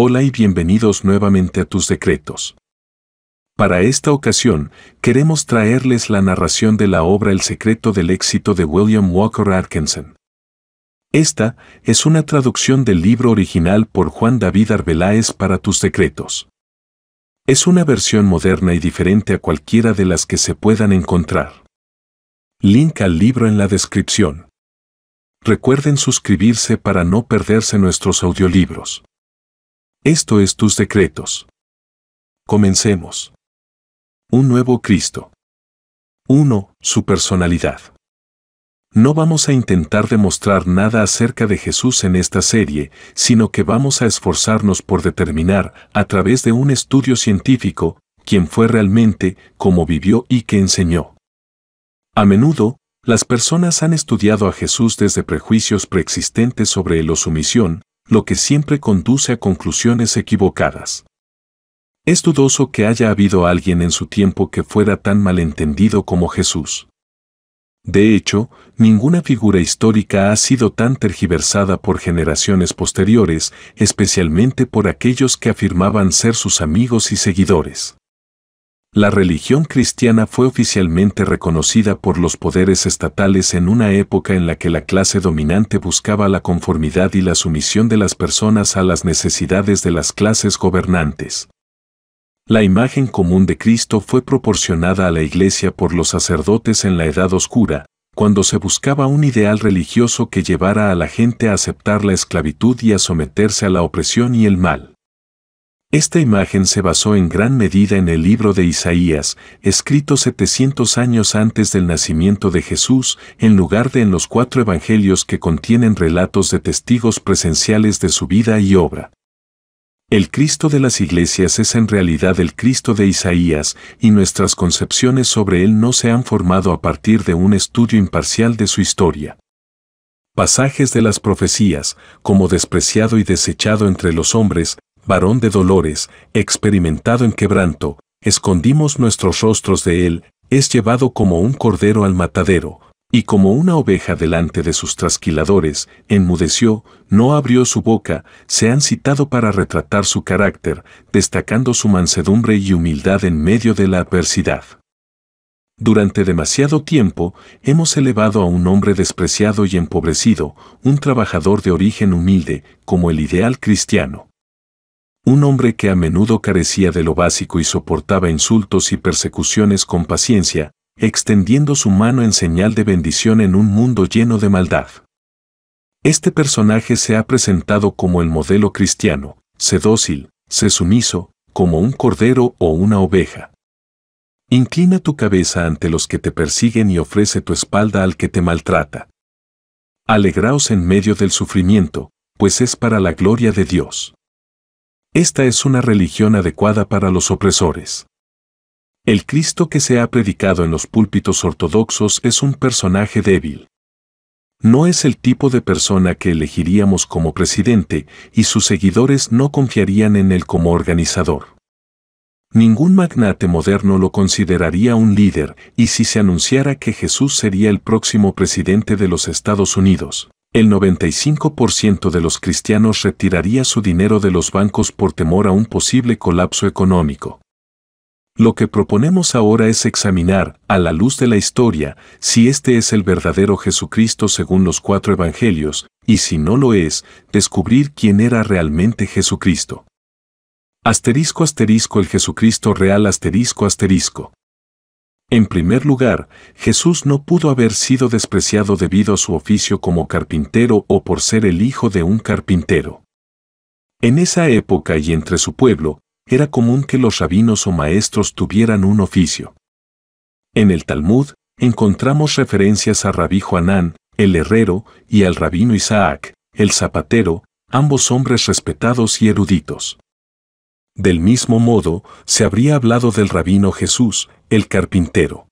Hola y bienvenidos nuevamente a tus decretos. Para esta ocasión, queremos traerles la narración de la obra El secreto del éxito de William Walker Atkinson. Esta es una traducción del libro original por Juan David Arbeláez para tus decretos. Es una versión moderna y diferente a cualquiera de las que se puedan encontrar. Link al libro en la descripción. Recuerden suscribirse para no perderse nuestros audiolibros. Esto es tus decretos. Comencemos. Un nuevo Cristo. 1. Su personalidad. No vamos a intentar demostrar nada acerca de Jesús en esta serie, sino que vamos a esforzarnos por determinar, a través de un estudio científico, quién fue realmente, cómo vivió y qué enseñó. A menudo, las personas han estudiado a Jesús desde prejuicios preexistentes sobre él o su misión, lo que siempre conduce a conclusiones equivocadas. Es dudoso que haya habido alguien en su tiempo que fuera tan malentendido como Jesús. De hecho, ninguna figura histórica ha sido tan tergiversada por generaciones posteriores, especialmente por aquellos que afirmaban ser sus amigos y seguidores. La religión cristiana fue oficialmente reconocida por los poderes estatales en una época en la que la clase dominante buscaba la conformidad y la sumisión de las personas a las necesidades de las clases gobernantes. La imagen común de Cristo fue proporcionada a la Iglesia por los sacerdotes en la Edad Oscura, cuando se buscaba un ideal religioso que llevara a la gente a aceptar la esclavitud y a someterse a la opresión y el mal. Esta imagen se basó en gran medida en el libro de Isaías, escrito 700 años antes del nacimiento de Jesús, en lugar de en los cuatro evangelios que contienen relatos de testigos presenciales de su vida y obra. El Cristo de las iglesias es en realidad el Cristo de Isaías, y nuestras concepciones sobre él no se han formado a partir de un estudio imparcial de su historia. Pasajes de las profecías, como despreciado y desechado entre los hombres, varón de dolores, experimentado en quebranto, escondimos nuestros rostros de él, es llevado como un cordero al matadero, y como una oveja delante de sus trasquiladores, enmudeció, no abrió su boca, se han citado para retratar su carácter, destacando su mansedumbre y humildad en medio de la adversidad. Durante demasiado tiempo hemos elevado a un hombre despreciado y empobrecido, un trabajador de origen humilde, como el ideal cristiano un hombre que a menudo carecía de lo básico y soportaba insultos y persecuciones con paciencia, extendiendo su mano en señal de bendición en un mundo lleno de maldad. Este personaje se ha presentado como el modelo cristiano, sé dócil, sé sumiso, como un cordero o una oveja. Inclina tu cabeza ante los que te persiguen y ofrece tu espalda al que te maltrata. Alegraos en medio del sufrimiento, pues es para la gloria de Dios. Esta es una religión adecuada para los opresores. El Cristo que se ha predicado en los púlpitos ortodoxos es un personaje débil. No es el tipo de persona que elegiríamos como presidente y sus seguidores no confiarían en él como organizador. Ningún magnate moderno lo consideraría un líder y si se anunciara que Jesús sería el próximo presidente de los Estados Unidos el 95% de los cristianos retiraría su dinero de los bancos por temor a un posible colapso económico. Lo que proponemos ahora es examinar, a la luz de la historia, si este es el verdadero Jesucristo según los cuatro evangelios, y si no lo es, descubrir quién era realmente Jesucristo. Asterisco asterisco el Jesucristo real asterisco asterisco. En primer lugar, Jesús no pudo haber sido despreciado debido a su oficio como carpintero o por ser el hijo de un carpintero. En esa época y entre su pueblo, era común que los rabinos o maestros tuvieran un oficio. En el Talmud, encontramos referencias a Rabí Juanán, el herrero, y al rabino Isaac, el zapatero, ambos hombres respetados y eruditos. Del mismo modo, se habría hablado del rabino Jesús, el carpintero.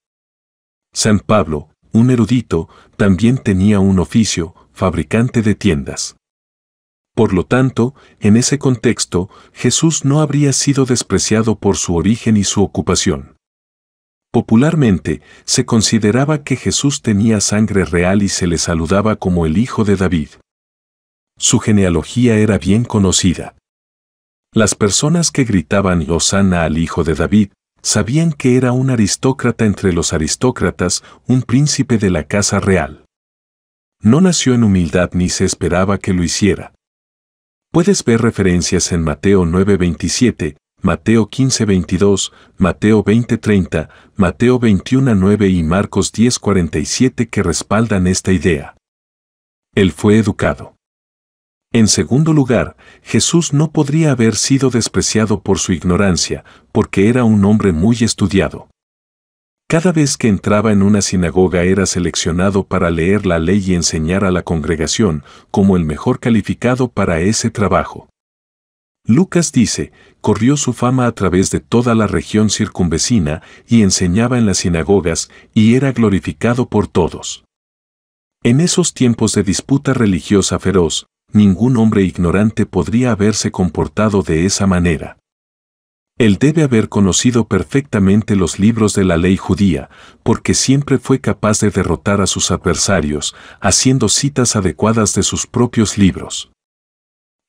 San Pablo, un erudito, también tenía un oficio, fabricante de tiendas. Por lo tanto, en ese contexto, Jesús no habría sido despreciado por su origen y su ocupación. Popularmente, se consideraba que Jesús tenía sangre real y se le saludaba como el hijo de David. Su genealogía era bien conocida. Las personas que gritaban Hosanna al hijo de David sabían que era un aristócrata entre los aristócratas, un príncipe de la casa real. No nació en humildad ni se esperaba que lo hiciera. Puedes ver referencias en Mateo 9:27, Mateo 15:22, Mateo 20:30, Mateo 21:9 y Marcos 10:47 que respaldan esta idea. Él fue educado. En segundo lugar, Jesús no podría haber sido despreciado por su ignorancia, porque era un hombre muy estudiado. Cada vez que entraba en una sinagoga era seleccionado para leer la ley y enseñar a la congregación como el mejor calificado para ese trabajo. Lucas dice, corrió su fama a través de toda la región circunvecina y enseñaba en las sinagogas y era glorificado por todos. En esos tiempos de disputa religiosa feroz, ningún hombre ignorante podría haberse comportado de esa manera. Él debe haber conocido perfectamente los libros de la ley judía, porque siempre fue capaz de derrotar a sus adversarios, haciendo citas adecuadas de sus propios libros.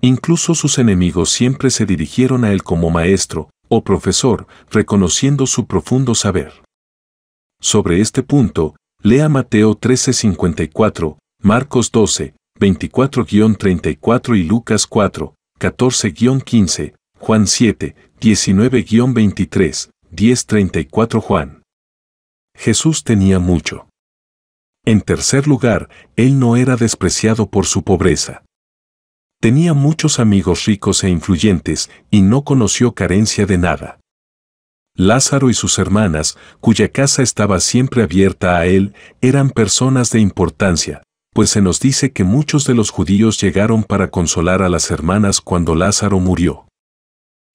Incluso sus enemigos siempre se dirigieron a él como maestro o profesor, reconociendo su profundo saber. Sobre este punto, lea Mateo 13:54, Marcos 12, 24-34 y Lucas 4, 14-15, Juan 7, 19-23, 10-34 Juan. Jesús tenía mucho. En tercer lugar, él no era despreciado por su pobreza. Tenía muchos amigos ricos e influyentes y no conoció carencia de nada. Lázaro y sus hermanas, cuya casa estaba siempre abierta a él, eran personas de importancia, pues se nos dice que muchos de los judíos llegaron para consolar a las hermanas cuando Lázaro murió.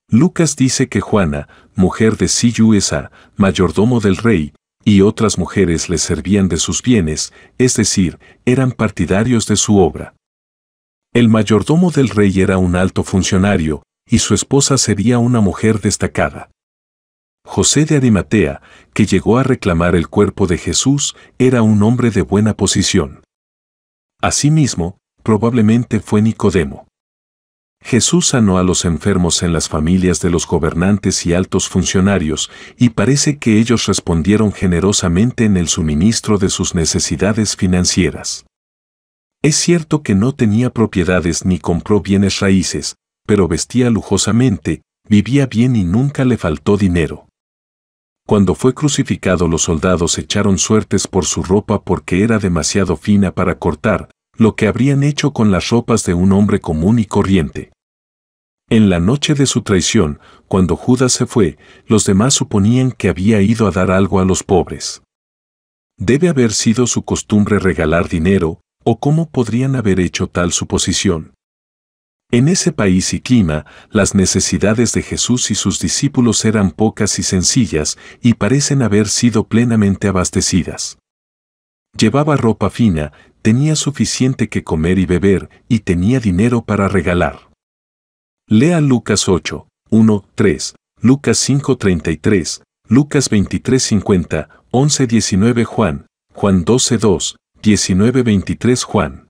Lucas dice que Juana, mujer de Siyuesa, mayordomo del rey, y otras mujeres le servían de sus bienes, es decir, eran partidarios de su obra. El mayordomo del rey era un alto funcionario, y su esposa sería una mujer destacada. José de Arimatea, que llegó a reclamar el cuerpo de Jesús, era un hombre de buena posición. Asimismo, probablemente fue Nicodemo. Jesús sanó a los enfermos en las familias de los gobernantes y altos funcionarios, y parece que ellos respondieron generosamente en el suministro de sus necesidades financieras. Es cierto que no tenía propiedades ni compró bienes raíces, pero vestía lujosamente, vivía bien y nunca le faltó dinero. Cuando fue crucificado los soldados echaron suertes por su ropa porque era demasiado fina para cortar, lo que habrían hecho con las ropas de un hombre común y corriente. En la noche de su traición, cuando Judas se fue, los demás suponían que había ido a dar algo a los pobres. Debe haber sido su costumbre regalar dinero, o cómo podrían haber hecho tal suposición. En ese país y clima, las necesidades de Jesús y sus discípulos eran pocas y sencillas y parecen haber sido plenamente abastecidas. Llevaba ropa fina, tenía suficiente que comer y beber y tenía dinero para regalar. Lea Lucas 8, 1, 3, Lucas 5, 33, Lucas 23, 50, 11, 19 Juan, Juan 12, 2, 19, 23 Juan.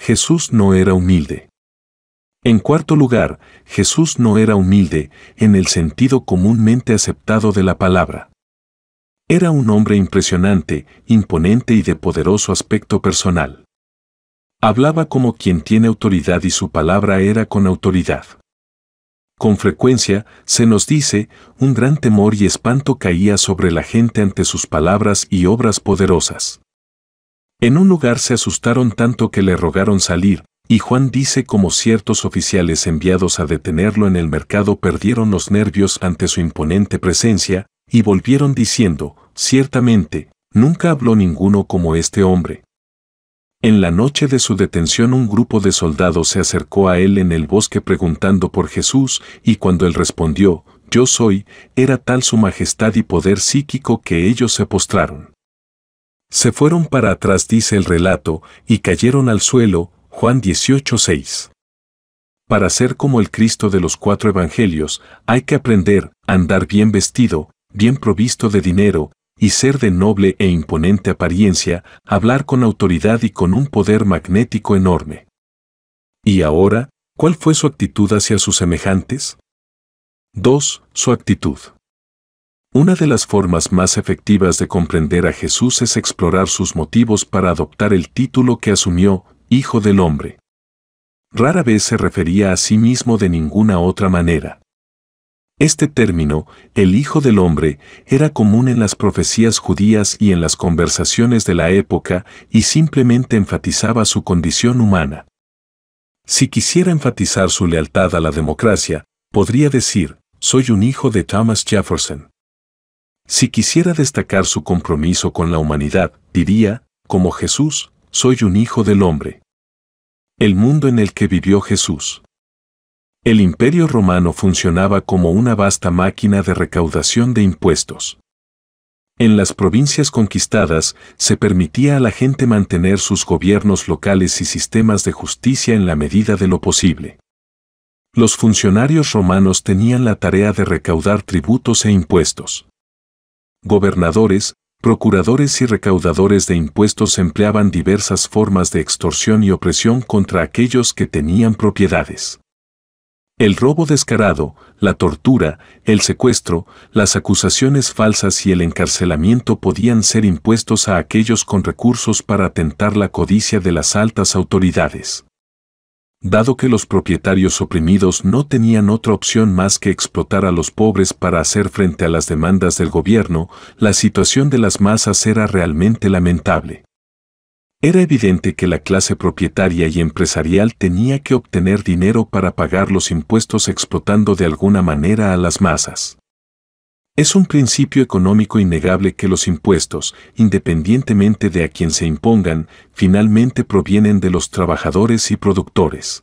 Jesús no era humilde. En cuarto lugar, Jesús no era humilde en el sentido comúnmente aceptado de la palabra. Era un hombre impresionante, imponente y de poderoso aspecto personal. Hablaba como quien tiene autoridad y su palabra era con autoridad. Con frecuencia, se nos dice, un gran temor y espanto caía sobre la gente ante sus palabras y obras poderosas. En un lugar se asustaron tanto que le rogaron salir, y Juan dice como ciertos oficiales enviados a detenerlo en el mercado perdieron los nervios ante su imponente presencia, y volvieron diciendo, ciertamente, nunca habló ninguno como este hombre. En la noche de su detención un grupo de soldados se acercó a él en el bosque preguntando por Jesús, y cuando él respondió, yo soy, era tal su majestad y poder psíquico que ellos se postraron. Se fueron para atrás, dice el relato, y cayeron al suelo, Juan 18:6. Para ser como el Cristo de los cuatro evangelios, hay que aprender andar bien vestido, bien provisto de dinero, y ser de noble e imponente apariencia, hablar con autoridad y con un poder magnético enorme. ¿Y ahora, cuál fue su actitud hacia sus semejantes? 2. Su actitud. Una de las formas más efectivas de comprender a Jesús es explorar sus motivos para adoptar el título que asumió, Hijo del Hombre. Rara vez se refería a sí mismo de ninguna otra manera. Este término, el Hijo del Hombre, era común en las profecías judías y en las conversaciones de la época y simplemente enfatizaba su condición humana. Si quisiera enfatizar su lealtad a la democracia, podría decir, soy un hijo de Thomas Jefferson. Si quisiera destacar su compromiso con la humanidad, diría, como Jesús, soy un hijo del hombre. El mundo en el que vivió Jesús. El imperio romano funcionaba como una vasta máquina de recaudación de impuestos. En las provincias conquistadas se permitía a la gente mantener sus gobiernos locales y sistemas de justicia en la medida de lo posible. Los funcionarios romanos tenían la tarea de recaudar tributos e impuestos. Gobernadores, Procuradores y recaudadores de impuestos empleaban diversas formas de extorsión y opresión contra aquellos que tenían propiedades. El robo descarado, la tortura, el secuestro, las acusaciones falsas y el encarcelamiento podían ser impuestos a aquellos con recursos para atentar la codicia de las altas autoridades dado que los propietarios oprimidos no tenían otra opción más que explotar a los pobres para hacer frente a las demandas del gobierno, la situación de las masas era realmente lamentable. Era evidente que la clase propietaria y empresarial tenía que obtener dinero para pagar los impuestos explotando de alguna manera a las masas. Es un principio económico innegable que los impuestos, independientemente de a quien se impongan, finalmente provienen de los trabajadores y productores.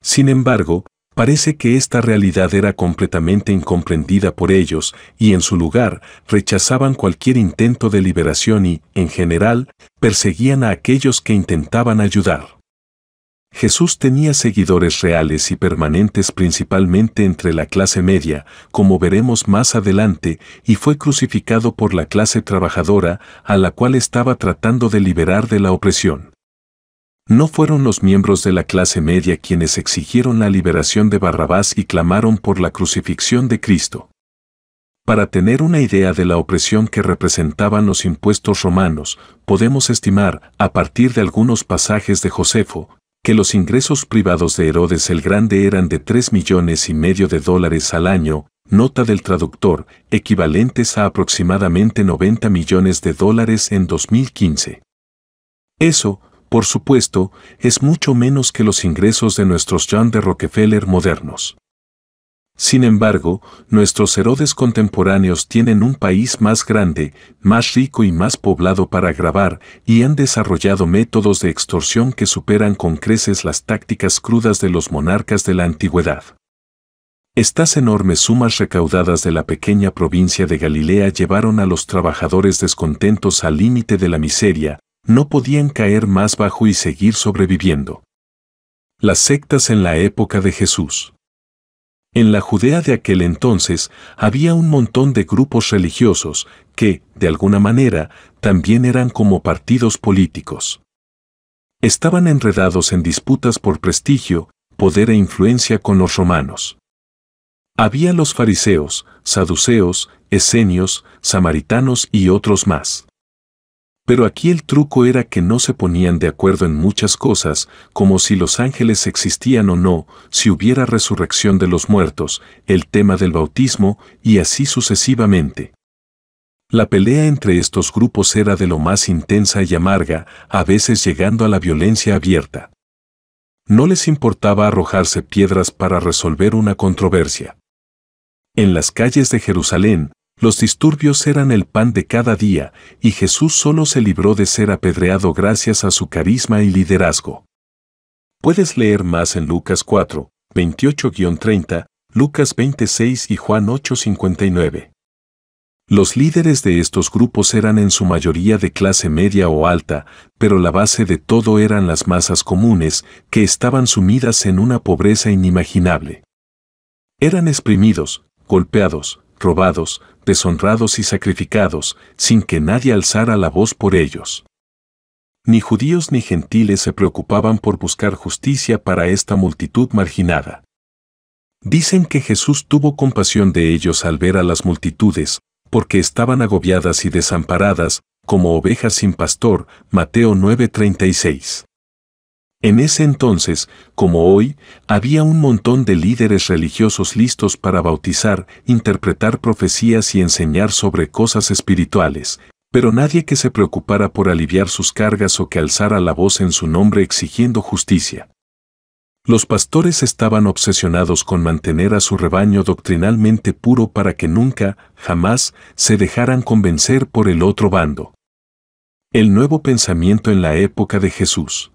Sin embargo, parece que esta realidad era completamente incomprendida por ellos y en su lugar rechazaban cualquier intento de liberación y, en general, perseguían a aquellos que intentaban ayudar. Jesús tenía seguidores reales y permanentes principalmente entre la clase media, como veremos más adelante, y fue crucificado por la clase trabajadora, a la cual estaba tratando de liberar de la opresión. No fueron los miembros de la clase media quienes exigieron la liberación de Barrabás y clamaron por la crucifixión de Cristo. Para tener una idea de la opresión que representaban los impuestos romanos, podemos estimar, a partir de algunos pasajes de Josefo, que los ingresos privados de Herodes el Grande eran de 3 millones y medio de dólares al año, nota del traductor, equivalentes a aproximadamente 90 millones de dólares en 2015. Eso, por supuesto, es mucho menos que los ingresos de nuestros John de Rockefeller modernos. Sin embargo, nuestros Herodes contemporáneos tienen un país más grande, más rico y más poblado para grabar, y han desarrollado métodos de extorsión que superan con creces las tácticas crudas de los monarcas de la antigüedad. Estas enormes sumas recaudadas de la pequeña provincia de Galilea llevaron a los trabajadores descontentos al límite de la miseria, no podían caer más bajo y seguir sobreviviendo. Las sectas en la época de Jesús. En la Judea de aquel entonces había un montón de grupos religiosos que, de alguna manera, también eran como partidos políticos. Estaban enredados en disputas por prestigio, poder e influencia con los romanos. Había los fariseos, saduceos, esenios, samaritanos y otros más. Pero aquí el truco era que no se ponían de acuerdo en muchas cosas, como si los ángeles existían o no, si hubiera resurrección de los muertos, el tema del bautismo, y así sucesivamente. La pelea entre estos grupos era de lo más intensa y amarga, a veces llegando a la violencia abierta. No les importaba arrojarse piedras para resolver una controversia. En las calles de Jerusalén, los disturbios eran el pan de cada día, y Jesús solo se libró de ser apedreado gracias a su carisma y liderazgo. Puedes leer más en Lucas 4, 28-30, Lucas 26 y Juan 8:59. Los líderes de estos grupos eran en su mayoría de clase media o alta, pero la base de todo eran las masas comunes, que estaban sumidas en una pobreza inimaginable. Eran exprimidos, golpeados, robados, deshonrados y sacrificados, sin que nadie alzara la voz por ellos. Ni judíos ni gentiles se preocupaban por buscar justicia para esta multitud marginada. Dicen que Jesús tuvo compasión de ellos al ver a las multitudes, porque estaban agobiadas y desamparadas, como ovejas sin pastor, Mateo 9:36. En ese entonces, como hoy, había un montón de líderes religiosos listos para bautizar, interpretar profecías y enseñar sobre cosas espirituales, pero nadie que se preocupara por aliviar sus cargas o que alzara la voz en su nombre exigiendo justicia. Los pastores estaban obsesionados con mantener a su rebaño doctrinalmente puro para que nunca, jamás, se dejaran convencer por el otro bando. El nuevo pensamiento en la época de Jesús.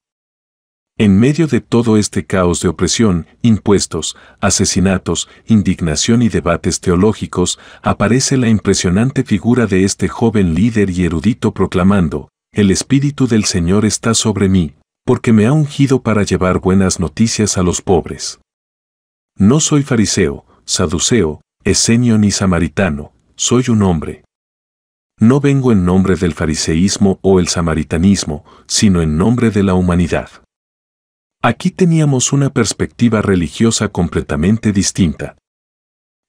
En medio de todo este caos de opresión, impuestos, asesinatos, indignación y debates teológicos, aparece la impresionante figura de este joven líder y erudito proclamando, El Espíritu del Señor está sobre mí, porque me ha ungido para llevar buenas noticias a los pobres. No soy fariseo, saduceo, esenio ni samaritano, soy un hombre. No vengo en nombre del fariseísmo o el samaritanismo, sino en nombre de la humanidad. Aquí teníamos una perspectiva religiosa completamente distinta.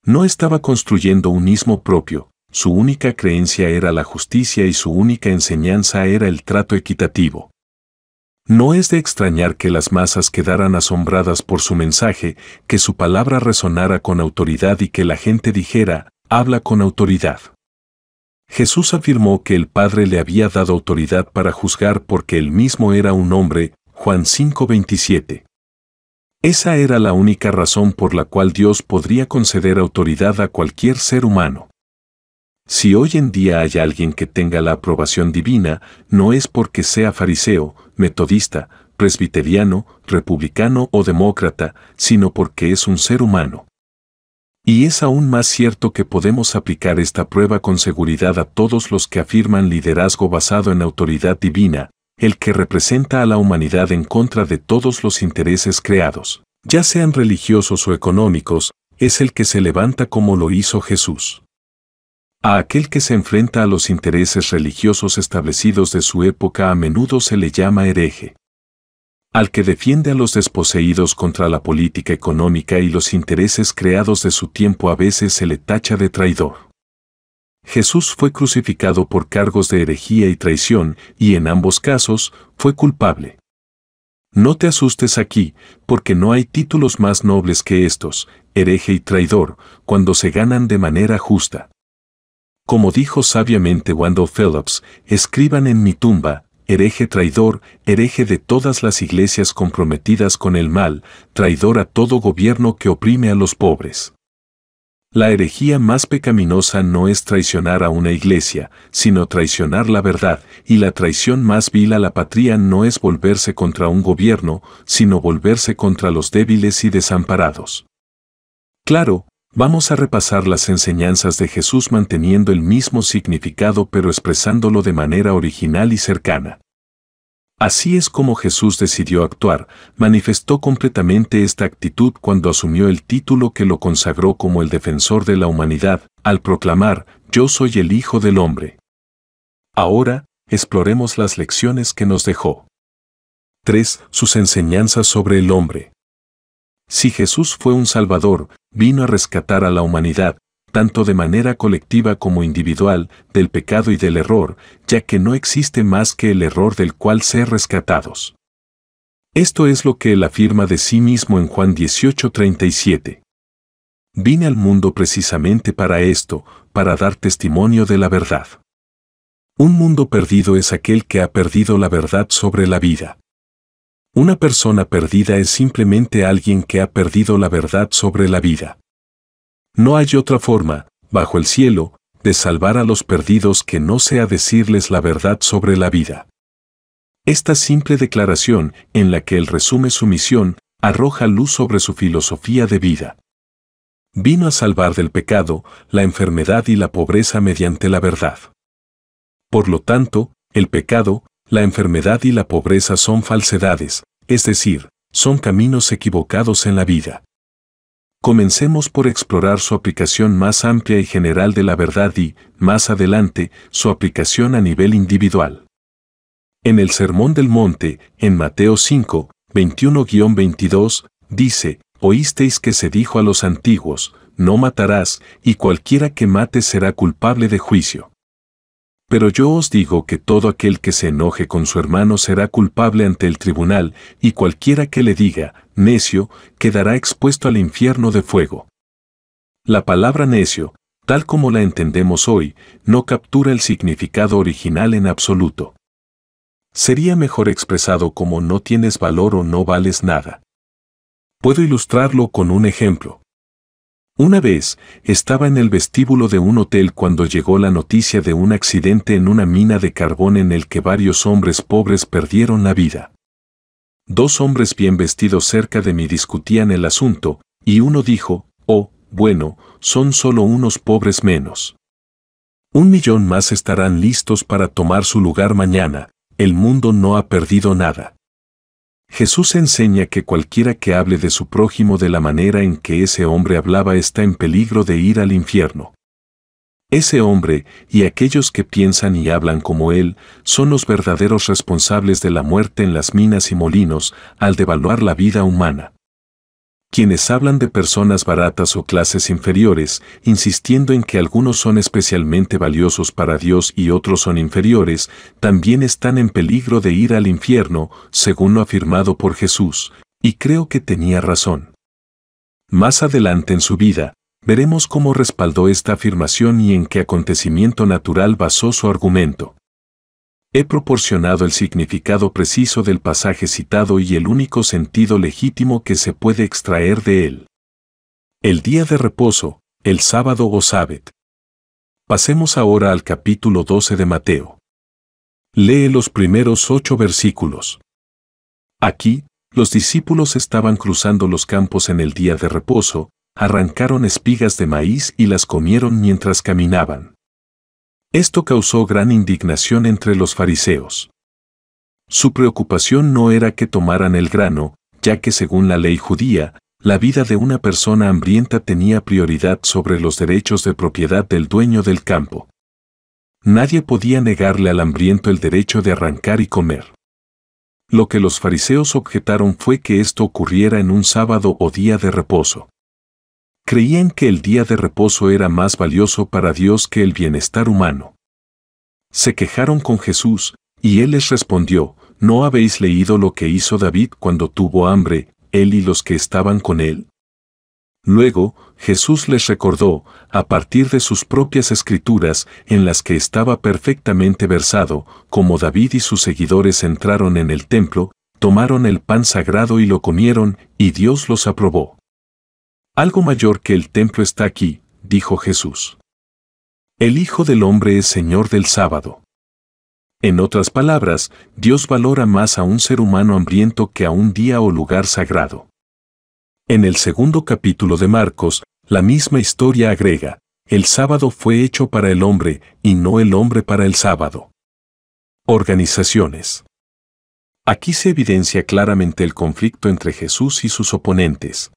No estaba construyendo un ismo propio, su única creencia era la justicia y su única enseñanza era el trato equitativo. No es de extrañar que las masas quedaran asombradas por su mensaje, que su palabra resonara con autoridad y que la gente dijera, habla con autoridad. Jesús afirmó que el Padre le había dado autoridad para juzgar porque él mismo era un hombre, Juan 5:27. Esa era la única razón por la cual Dios podría conceder autoridad a cualquier ser humano. Si hoy en día hay alguien que tenga la aprobación divina, no es porque sea fariseo, metodista, presbiteriano, republicano o demócrata, sino porque es un ser humano. Y es aún más cierto que podemos aplicar esta prueba con seguridad a todos los que afirman liderazgo basado en autoridad divina, el que representa a la humanidad en contra de todos los intereses creados, ya sean religiosos o económicos, es el que se levanta como lo hizo Jesús. A aquel que se enfrenta a los intereses religiosos establecidos de su época a menudo se le llama hereje. Al que defiende a los desposeídos contra la política económica y los intereses creados de su tiempo a veces se le tacha de traidor. Jesús fue crucificado por cargos de herejía y traición, y en ambos casos fue culpable. No te asustes aquí, porque no hay títulos más nobles que estos, hereje y traidor, cuando se ganan de manera justa. Como dijo sabiamente Wendell Phillips, escriban en mi tumba, hereje traidor, hereje de todas las iglesias comprometidas con el mal, traidor a todo gobierno que oprime a los pobres. La herejía más pecaminosa no es traicionar a una iglesia, sino traicionar la verdad, y la traición más vil a la patria no es volverse contra un gobierno, sino volverse contra los débiles y desamparados. Claro, vamos a repasar las enseñanzas de Jesús manteniendo el mismo significado pero expresándolo de manera original y cercana. Así es como Jesús decidió actuar, manifestó completamente esta actitud cuando asumió el título que lo consagró como el defensor de la humanidad, al proclamar, Yo soy el Hijo del Hombre. Ahora, exploremos las lecciones que nos dejó. 3. Sus enseñanzas sobre el hombre. Si Jesús fue un Salvador, vino a rescatar a la humanidad, tanto de manera colectiva como individual, del pecado y del error, ya que no existe más que el error del cual ser rescatados. Esto es lo que él afirma de sí mismo en Juan 18:37. Vine al mundo precisamente para esto, para dar testimonio de la verdad. Un mundo perdido es aquel que ha perdido la verdad sobre la vida. Una persona perdida es simplemente alguien que ha perdido la verdad sobre la vida. No hay otra forma, bajo el cielo, de salvar a los perdidos que no sea decirles la verdad sobre la vida. Esta simple declaración, en la que él resume su misión, arroja luz sobre su filosofía de vida. Vino a salvar del pecado, la enfermedad y la pobreza mediante la verdad. Por lo tanto, el pecado, la enfermedad y la pobreza son falsedades, es decir, son caminos equivocados en la vida. Comencemos por explorar su aplicación más amplia y general de la verdad y, más adelante, su aplicación a nivel individual. En el Sermón del Monte, en Mateo 5, 21-22, dice, Oísteis que se dijo a los antiguos, no matarás, y cualquiera que mate será culpable de juicio. Pero yo os digo que todo aquel que se enoje con su hermano será culpable ante el tribunal, y cualquiera que le diga, necio, quedará expuesto al infierno de fuego. La palabra necio, tal como la entendemos hoy, no captura el significado original en absoluto. Sería mejor expresado como no tienes valor o no vales nada. Puedo ilustrarlo con un ejemplo. Una vez, estaba en el vestíbulo de un hotel cuando llegó la noticia de un accidente en una mina de carbón en el que varios hombres pobres perdieron la vida. Dos hombres bien vestidos cerca de mí discutían el asunto, y uno dijo, oh, bueno, son solo unos pobres menos. Un millón más estarán listos para tomar su lugar mañana, el mundo no ha perdido nada. Jesús enseña que cualquiera que hable de su prójimo de la manera en que ese hombre hablaba está en peligro de ir al infierno. Ese hombre y aquellos que piensan y hablan como él son los verdaderos responsables de la muerte en las minas y molinos al devaluar la vida humana quienes hablan de personas baratas o clases inferiores, insistiendo en que algunos son especialmente valiosos para Dios y otros son inferiores, también están en peligro de ir al infierno, según lo afirmado por Jesús, y creo que tenía razón. Más adelante en su vida, veremos cómo respaldó esta afirmación y en qué acontecimiento natural basó su argumento. He proporcionado el significado preciso del pasaje citado y el único sentido legítimo que se puede extraer de él. El día de reposo, el sábado o sábado. Pasemos ahora al capítulo 12 de Mateo. Lee los primeros ocho versículos. Aquí, los discípulos estaban cruzando los campos en el día de reposo, arrancaron espigas de maíz y las comieron mientras caminaban. Esto causó gran indignación entre los fariseos. Su preocupación no era que tomaran el grano, ya que según la ley judía, la vida de una persona hambrienta tenía prioridad sobre los derechos de propiedad del dueño del campo. Nadie podía negarle al hambriento el derecho de arrancar y comer. Lo que los fariseos objetaron fue que esto ocurriera en un sábado o día de reposo creían que el día de reposo era más valioso para Dios que el bienestar humano. Se quejaron con Jesús, y él les respondió, ¿no habéis leído lo que hizo David cuando tuvo hambre, él y los que estaban con él? Luego, Jesús les recordó, a partir de sus propias escrituras, en las que estaba perfectamente versado, como David y sus seguidores entraron en el templo, tomaron el pan sagrado y lo comieron, y Dios los aprobó. Algo mayor que el templo está aquí, dijo Jesús. El Hijo del Hombre es Señor del sábado. En otras palabras, Dios valora más a un ser humano hambriento que a un día o lugar sagrado. En el segundo capítulo de Marcos, la misma historia agrega, el sábado fue hecho para el hombre y no el hombre para el sábado. Organizaciones. Aquí se evidencia claramente el conflicto entre Jesús y sus oponentes,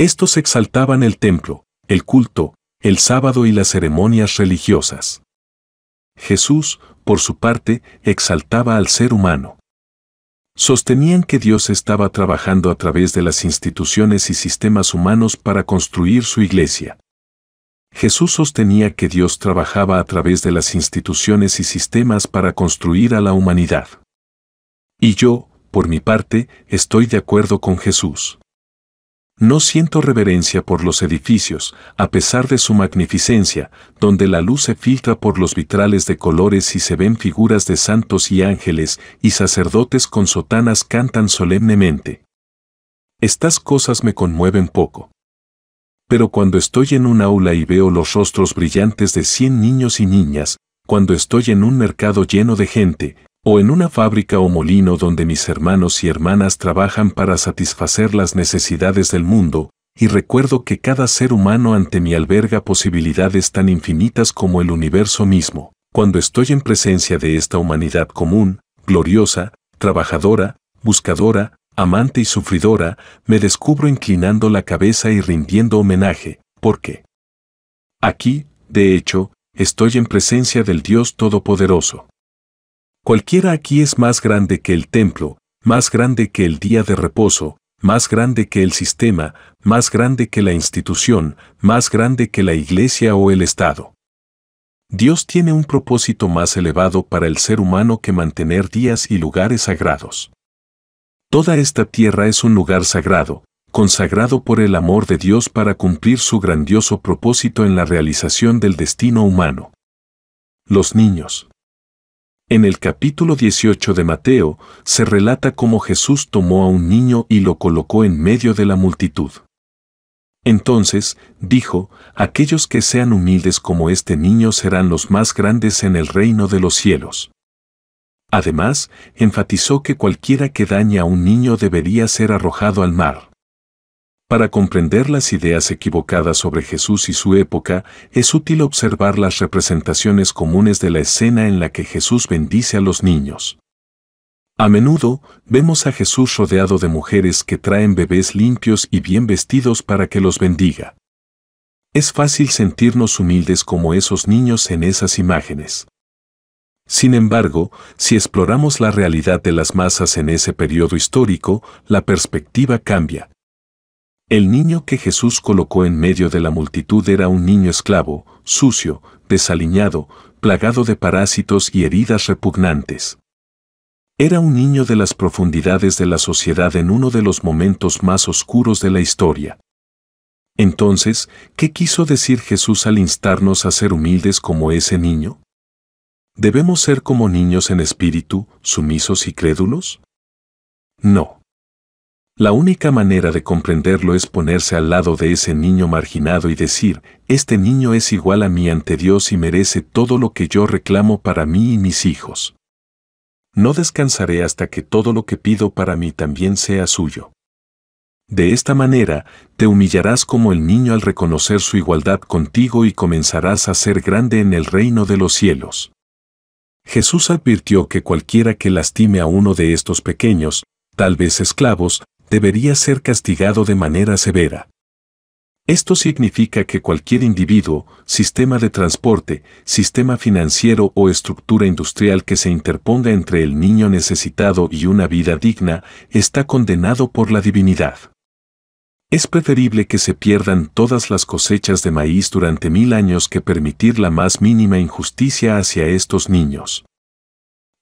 estos exaltaban el templo, el culto, el sábado y las ceremonias religiosas. Jesús, por su parte, exaltaba al ser humano. Sostenían que Dios estaba trabajando a través de las instituciones y sistemas humanos para construir su iglesia. Jesús sostenía que Dios trabajaba a través de las instituciones y sistemas para construir a la humanidad. Y yo, por mi parte, estoy de acuerdo con Jesús. No siento reverencia por los edificios, a pesar de su magnificencia, donde la luz se filtra por los vitrales de colores y se ven figuras de santos y ángeles, y sacerdotes con sotanas cantan solemnemente. Estas cosas me conmueven poco. Pero cuando estoy en un aula y veo los rostros brillantes de cien niños y niñas, cuando estoy en un mercado lleno de gente, o en una fábrica o molino donde mis hermanos y hermanas trabajan para satisfacer las necesidades del mundo, y recuerdo que cada ser humano ante mí alberga posibilidades tan infinitas como el universo mismo. Cuando estoy en presencia de esta humanidad común, gloriosa, trabajadora, buscadora, amante y sufridora, me descubro inclinando la cabeza y rindiendo homenaje, porque aquí, de hecho, estoy en presencia del Dios Todopoderoso. Cualquiera aquí es más grande que el templo, más grande que el día de reposo, más grande que el sistema, más grande que la institución, más grande que la iglesia o el Estado. Dios tiene un propósito más elevado para el ser humano que mantener días y lugares sagrados. Toda esta tierra es un lugar sagrado, consagrado por el amor de Dios para cumplir su grandioso propósito en la realización del destino humano. Los niños. En el capítulo 18 de Mateo se relata cómo Jesús tomó a un niño y lo colocó en medio de la multitud. Entonces, dijo, aquellos que sean humildes como este niño serán los más grandes en el reino de los cielos. Además, enfatizó que cualquiera que daña a un niño debería ser arrojado al mar. Para comprender las ideas equivocadas sobre Jesús y su época, es útil observar las representaciones comunes de la escena en la que Jesús bendice a los niños. A menudo, vemos a Jesús rodeado de mujeres que traen bebés limpios y bien vestidos para que los bendiga. Es fácil sentirnos humildes como esos niños en esas imágenes. Sin embargo, si exploramos la realidad de las masas en ese periodo histórico, la perspectiva cambia el niño que Jesús colocó en medio de la multitud era un niño esclavo, sucio, desaliñado, plagado de parásitos y heridas repugnantes. Era un niño de las profundidades de la sociedad en uno de los momentos más oscuros de la historia. Entonces, ¿qué quiso decir Jesús al instarnos a ser humildes como ese niño? ¿Debemos ser como niños en espíritu, sumisos y crédulos? No. La única manera de comprenderlo es ponerse al lado de ese niño marginado y decir, este niño es igual a mí ante Dios y merece todo lo que yo reclamo para mí y mis hijos. No descansaré hasta que todo lo que pido para mí también sea suyo. De esta manera, te humillarás como el niño al reconocer su igualdad contigo y comenzarás a ser grande en el reino de los cielos. Jesús advirtió que cualquiera que lastime a uno de estos pequeños, tal vez esclavos, debería ser castigado de manera severa. Esto significa que cualquier individuo, sistema de transporte, sistema financiero o estructura industrial que se interponga entre el niño necesitado y una vida digna está condenado por la divinidad. Es preferible que se pierdan todas las cosechas de maíz durante mil años que permitir la más mínima injusticia hacia estos niños.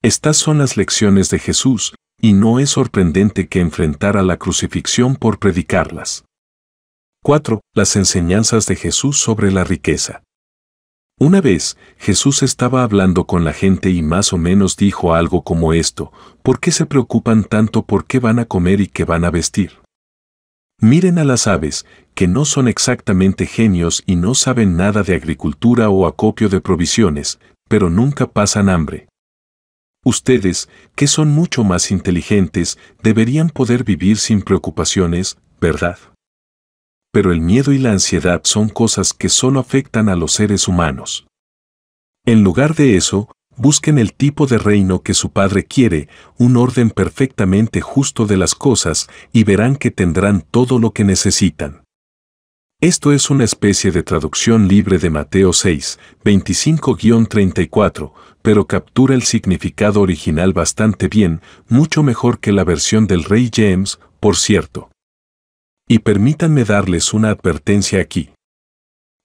Estas son las lecciones de Jesús, y no es sorprendente que enfrentara la crucifixión por predicarlas. 4. Las enseñanzas de Jesús sobre la riqueza. Una vez, Jesús estaba hablando con la gente y más o menos dijo algo como esto, ¿por qué se preocupan tanto por qué van a comer y qué van a vestir? Miren a las aves, que no son exactamente genios y no saben nada de agricultura o acopio de provisiones, pero nunca pasan hambre. Ustedes, que son mucho más inteligentes, deberían poder vivir sin preocupaciones, ¿verdad? Pero el miedo y la ansiedad son cosas que solo afectan a los seres humanos. En lugar de eso, busquen el tipo de reino que su Padre quiere, un orden perfectamente justo de las cosas, y verán que tendrán todo lo que necesitan. Esto es una especie de traducción libre de Mateo 6, 25-34, pero captura el significado original bastante bien, mucho mejor que la versión del Rey James, por cierto. Y permítanme darles una advertencia aquí.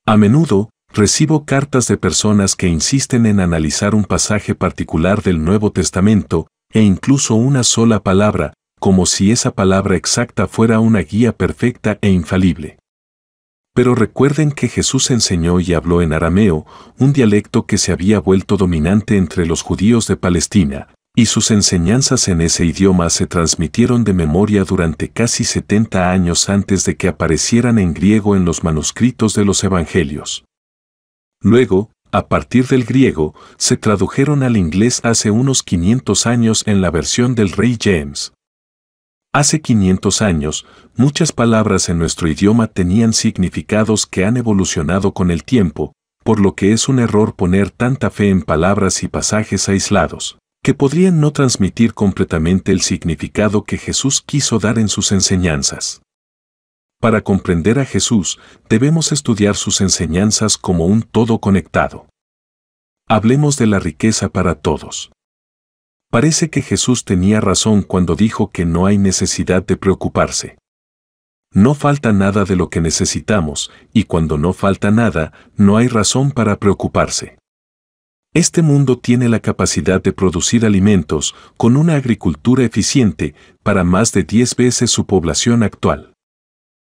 A menudo, recibo cartas de personas que insisten en analizar un pasaje particular del Nuevo Testamento, e incluso una sola palabra, como si esa palabra exacta fuera una guía perfecta e infalible. Pero recuerden que Jesús enseñó y habló en arameo, un dialecto que se había vuelto dominante entre los judíos de Palestina, y sus enseñanzas en ese idioma se transmitieron de memoria durante casi 70 años antes de que aparecieran en griego en los manuscritos de los evangelios. Luego, a partir del griego, se tradujeron al inglés hace unos 500 años en la versión del rey James. Hace 500 años, muchas palabras en nuestro idioma tenían significados que han evolucionado con el tiempo, por lo que es un error poner tanta fe en palabras y pasajes aislados, que podrían no transmitir completamente el significado que Jesús quiso dar en sus enseñanzas. Para comprender a Jesús, debemos estudiar sus enseñanzas como un todo conectado. Hablemos de la riqueza para todos. Parece que Jesús tenía razón cuando dijo que no hay necesidad de preocuparse. No falta nada de lo que necesitamos, y cuando no falta nada, no hay razón para preocuparse. Este mundo tiene la capacidad de producir alimentos con una agricultura eficiente para más de 10 veces su población actual.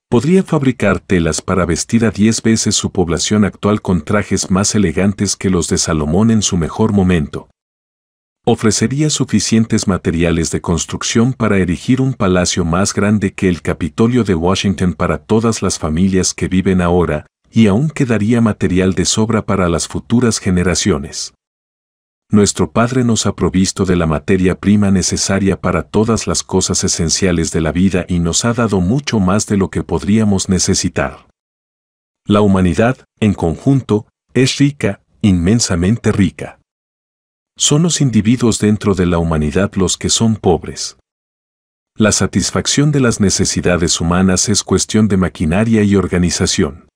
Podría fabricar telas para vestir a 10 veces su población actual con trajes más elegantes que los de Salomón en su mejor momento ofrecería suficientes materiales de construcción para erigir un palacio más grande que el Capitolio de Washington para todas las familias que viven ahora, y aún quedaría material de sobra para las futuras generaciones. Nuestro Padre nos ha provisto de la materia prima necesaria para todas las cosas esenciales de la vida y nos ha dado mucho más de lo que podríamos necesitar. La humanidad, en conjunto, es rica, inmensamente rica. Son los individuos dentro de la humanidad los que son pobres. La satisfacción de las necesidades humanas es cuestión de maquinaria y organización.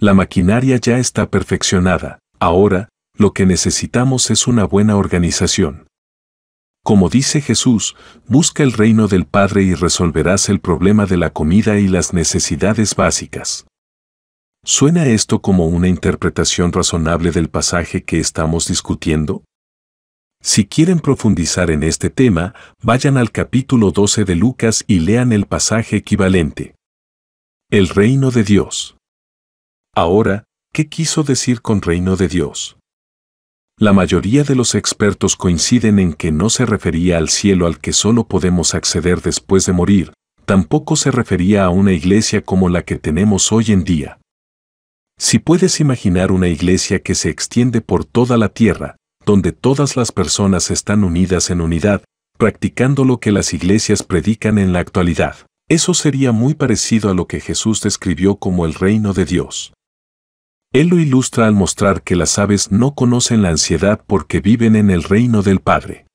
La maquinaria ya está perfeccionada, ahora, lo que necesitamos es una buena organización. Como dice Jesús, busca el reino del Padre y resolverás el problema de la comida y las necesidades básicas. ¿Suena esto como una interpretación razonable del pasaje que estamos discutiendo? Si quieren profundizar en este tema, vayan al capítulo 12 de Lucas y lean el pasaje equivalente. El reino de Dios. Ahora, ¿qué quiso decir con reino de Dios? La mayoría de los expertos coinciden en que no se refería al cielo al que solo podemos acceder después de morir, tampoco se refería a una iglesia como la que tenemos hoy en día. Si puedes imaginar una iglesia que se extiende por toda la tierra, donde todas las personas están unidas en unidad, practicando lo que las iglesias predican en la actualidad. Eso sería muy parecido a lo que Jesús describió como el reino de Dios. Él lo ilustra al mostrar que las aves no conocen la ansiedad porque viven en el reino del Padre.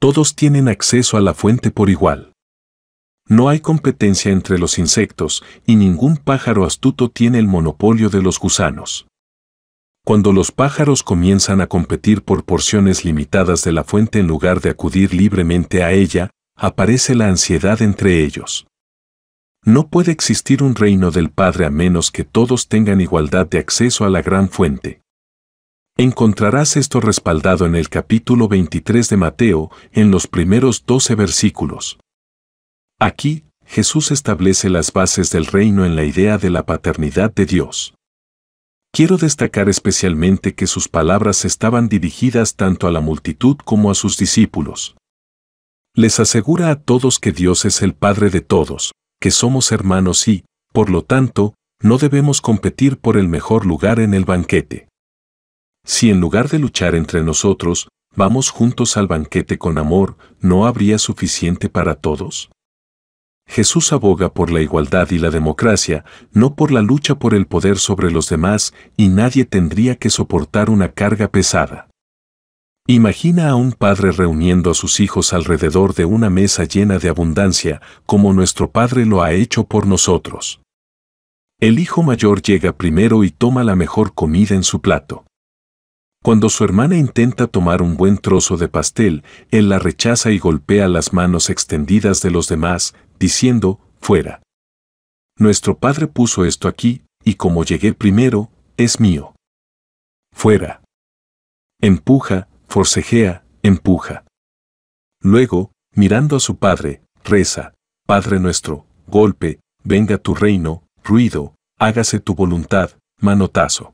Todos tienen acceso a la fuente por igual. No hay competencia entre los insectos y ningún pájaro astuto tiene el monopolio de los gusanos cuando los pájaros comienzan a competir por porciones limitadas de la fuente en lugar de acudir libremente a ella, aparece la ansiedad entre ellos. No puede existir un reino del Padre a menos que todos tengan igualdad de acceso a la gran fuente. Encontrarás esto respaldado en el capítulo 23 de Mateo, en los primeros 12 versículos. Aquí, Jesús establece las bases del reino en la idea de la paternidad de Dios. Quiero destacar especialmente que sus palabras estaban dirigidas tanto a la multitud como a sus discípulos. Les asegura a todos que Dios es el Padre de todos, que somos hermanos y, por lo tanto, no debemos competir por el mejor lugar en el banquete. Si en lugar de luchar entre nosotros, vamos juntos al banquete con amor, ¿no habría suficiente para todos? Jesús aboga por la igualdad y la democracia, no por la lucha por el poder sobre los demás y nadie tendría que soportar una carga pesada. Imagina a un padre reuniendo a sus hijos alrededor de una mesa llena de abundancia, como nuestro Padre lo ha hecho por nosotros. El hijo mayor llega primero y toma la mejor comida en su plato. Cuando su hermana intenta tomar un buen trozo de pastel, él la rechaza y golpea las manos extendidas de los demás, diciendo, fuera. Nuestro Padre puso esto aquí, y como llegué primero, es mío. Fuera. Empuja, forcejea, empuja. Luego, mirando a su Padre, reza, Padre nuestro, golpe, venga tu reino, ruido, hágase tu voluntad, manotazo.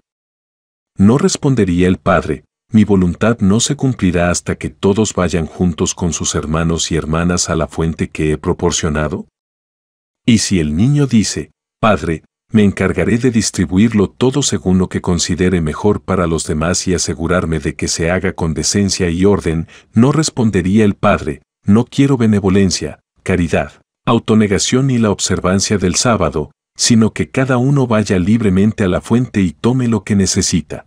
¿No respondería el Padre, mi voluntad no se cumplirá hasta que todos vayan juntos con sus hermanos y hermanas a la fuente que he proporcionado? Y si el niño dice, Padre, me encargaré de distribuirlo todo según lo que considere mejor para los demás y asegurarme de que se haga con decencia y orden, no respondería el Padre, no quiero benevolencia, caridad, autonegación y la observancia del sábado, sino que cada uno vaya libremente a la fuente y tome lo que necesita.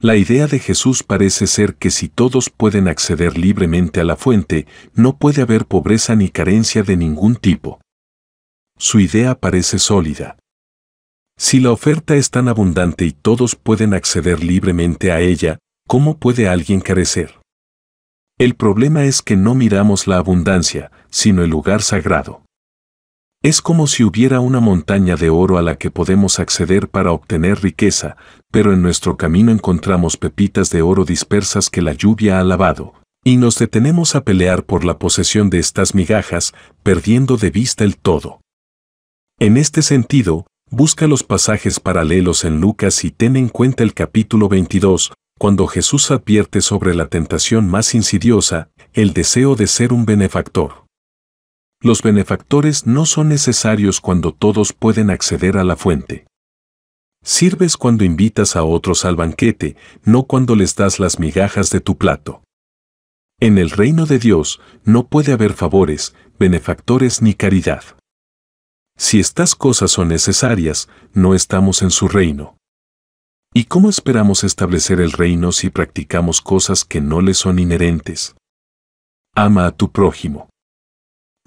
La idea de Jesús parece ser que si todos pueden acceder libremente a la fuente, no puede haber pobreza ni carencia de ningún tipo. Su idea parece sólida. Si la oferta es tan abundante y todos pueden acceder libremente a ella, ¿cómo puede alguien carecer? El problema es que no miramos la abundancia, sino el lugar sagrado. Es como si hubiera una montaña de oro a la que podemos acceder para obtener riqueza, pero en nuestro camino encontramos pepitas de oro dispersas que la lluvia ha lavado, y nos detenemos a pelear por la posesión de estas migajas, perdiendo de vista el todo. En este sentido, busca los pasajes paralelos en Lucas y ten en cuenta el capítulo 22, cuando Jesús advierte sobre la tentación más insidiosa, el deseo de ser un benefactor. Los benefactores no son necesarios cuando todos pueden acceder a la fuente. Sirves cuando invitas a otros al banquete, no cuando les das las migajas de tu plato. En el reino de Dios no puede haber favores, benefactores ni caridad. Si estas cosas son necesarias, no estamos en su reino. ¿Y cómo esperamos establecer el reino si practicamos cosas que no le son inherentes? Ama a tu prójimo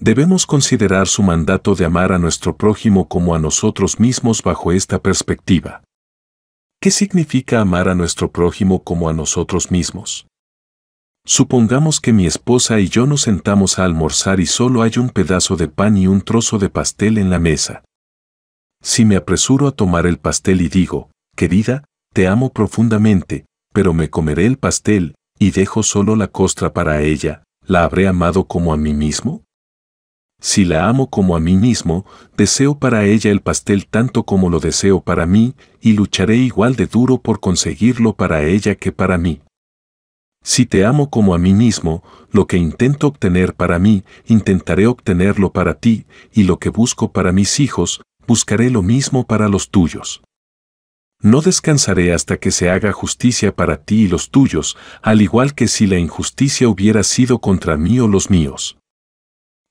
debemos considerar su mandato de amar a nuestro prójimo como a nosotros mismos bajo esta perspectiva. ¿Qué significa amar a nuestro prójimo como a nosotros mismos? Supongamos que mi esposa y yo nos sentamos a almorzar y solo hay un pedazo de pan y un trozo de pastel en la mesa. Si me apresuro a tomar el pastel y digo, querida, te amo profundamente, pero me comeré el pastel, y dejo solo la costra para ella, ¿la habré amado como a mí mismo? Si la amo como a mí mismo, deseo para ella el pastel tanto como lo deseo para mí, y lucharé igual de duro por conseguirlo para ella que para mí. Si te amo como a mí mismo, lo que intento obtener para mí, intentaré obtenerlo para ti, y lo que busco para mis hijos, buscaré lo mismo para los tuyos. No descansaré hasta que se haga justicia para ti y los tuyos, al igual que si la injusticia hubiera sido contra mí o los míos.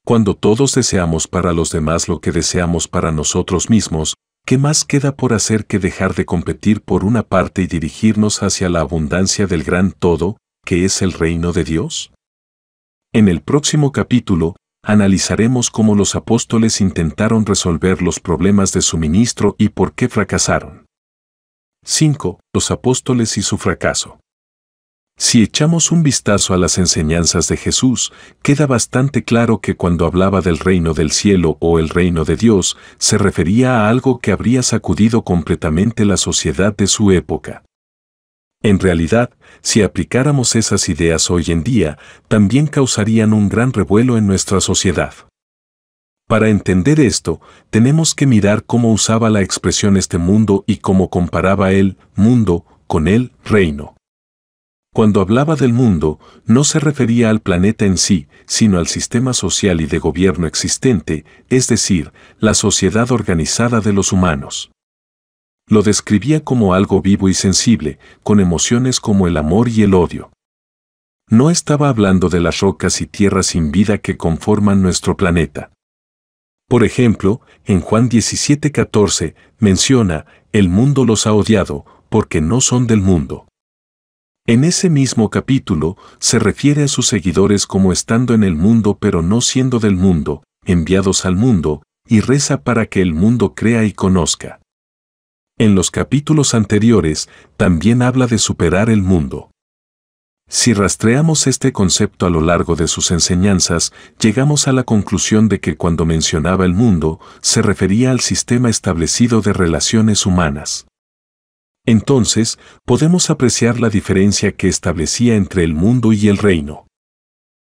Cuando todos deseamos para los demás lo que deseamos para nosotros mismos, ¿qué más queda por hacer que dejar de competir por una parte y dirigirnos hacia la abundancia del gran todo, que es el reino de Dios? En el próximo capítulo, analizaremos cómo los apóstoles intentaron resolver los problemas de suministro y por qué fracasaron. 5. Los apóstoles y su fracaso. Si echamos un vistazo a las enseñanzas de Jesús, queda bastante claro que cuando hablaba del reino del cielo o el reino de Dios, se refería a algo que habría sacudido completamente la sociedad de su época. En realidad, si aplicáramos esas ideas hoy en día, también causarían un gran revuelo en nuestra sociedad. Para entender esto, tenemos que mirar cómo usaba la expresión este mundo y cómo comparaba el mundo con el reino. Cuando hablaba del mundo, no se refería al planeta en sí, sino al sistema social y de gobierno existente, es decir, la sociedad organizada de los humanos. Lo describía como algo vivo y sensible, con emociones como el amor y el odio. No estaba hablando de las rocas y tierras sin vida que conforman nuestro planeta. Por ejemplo, en Juan 17:14 menciona, el mundo los ha odiado, porque no son del mundo. En ese mismo capítulo, se refiere a sus seguidores como estando en el mundo pero no siendo del mundo, enviados al mundo, y reza para que el mundo crea y conozca. En los capítulos anteriores, también habla de superar el mundo. Si rastreamos este concepto a lo largo de sus enseñanzas, llegamos a la conclusión de que cuando mencionaba el mundo, se refería al sistema establecido de relaciones humanas entonces podemos apreciar la diferencia que establecía entre el mundo y el reino.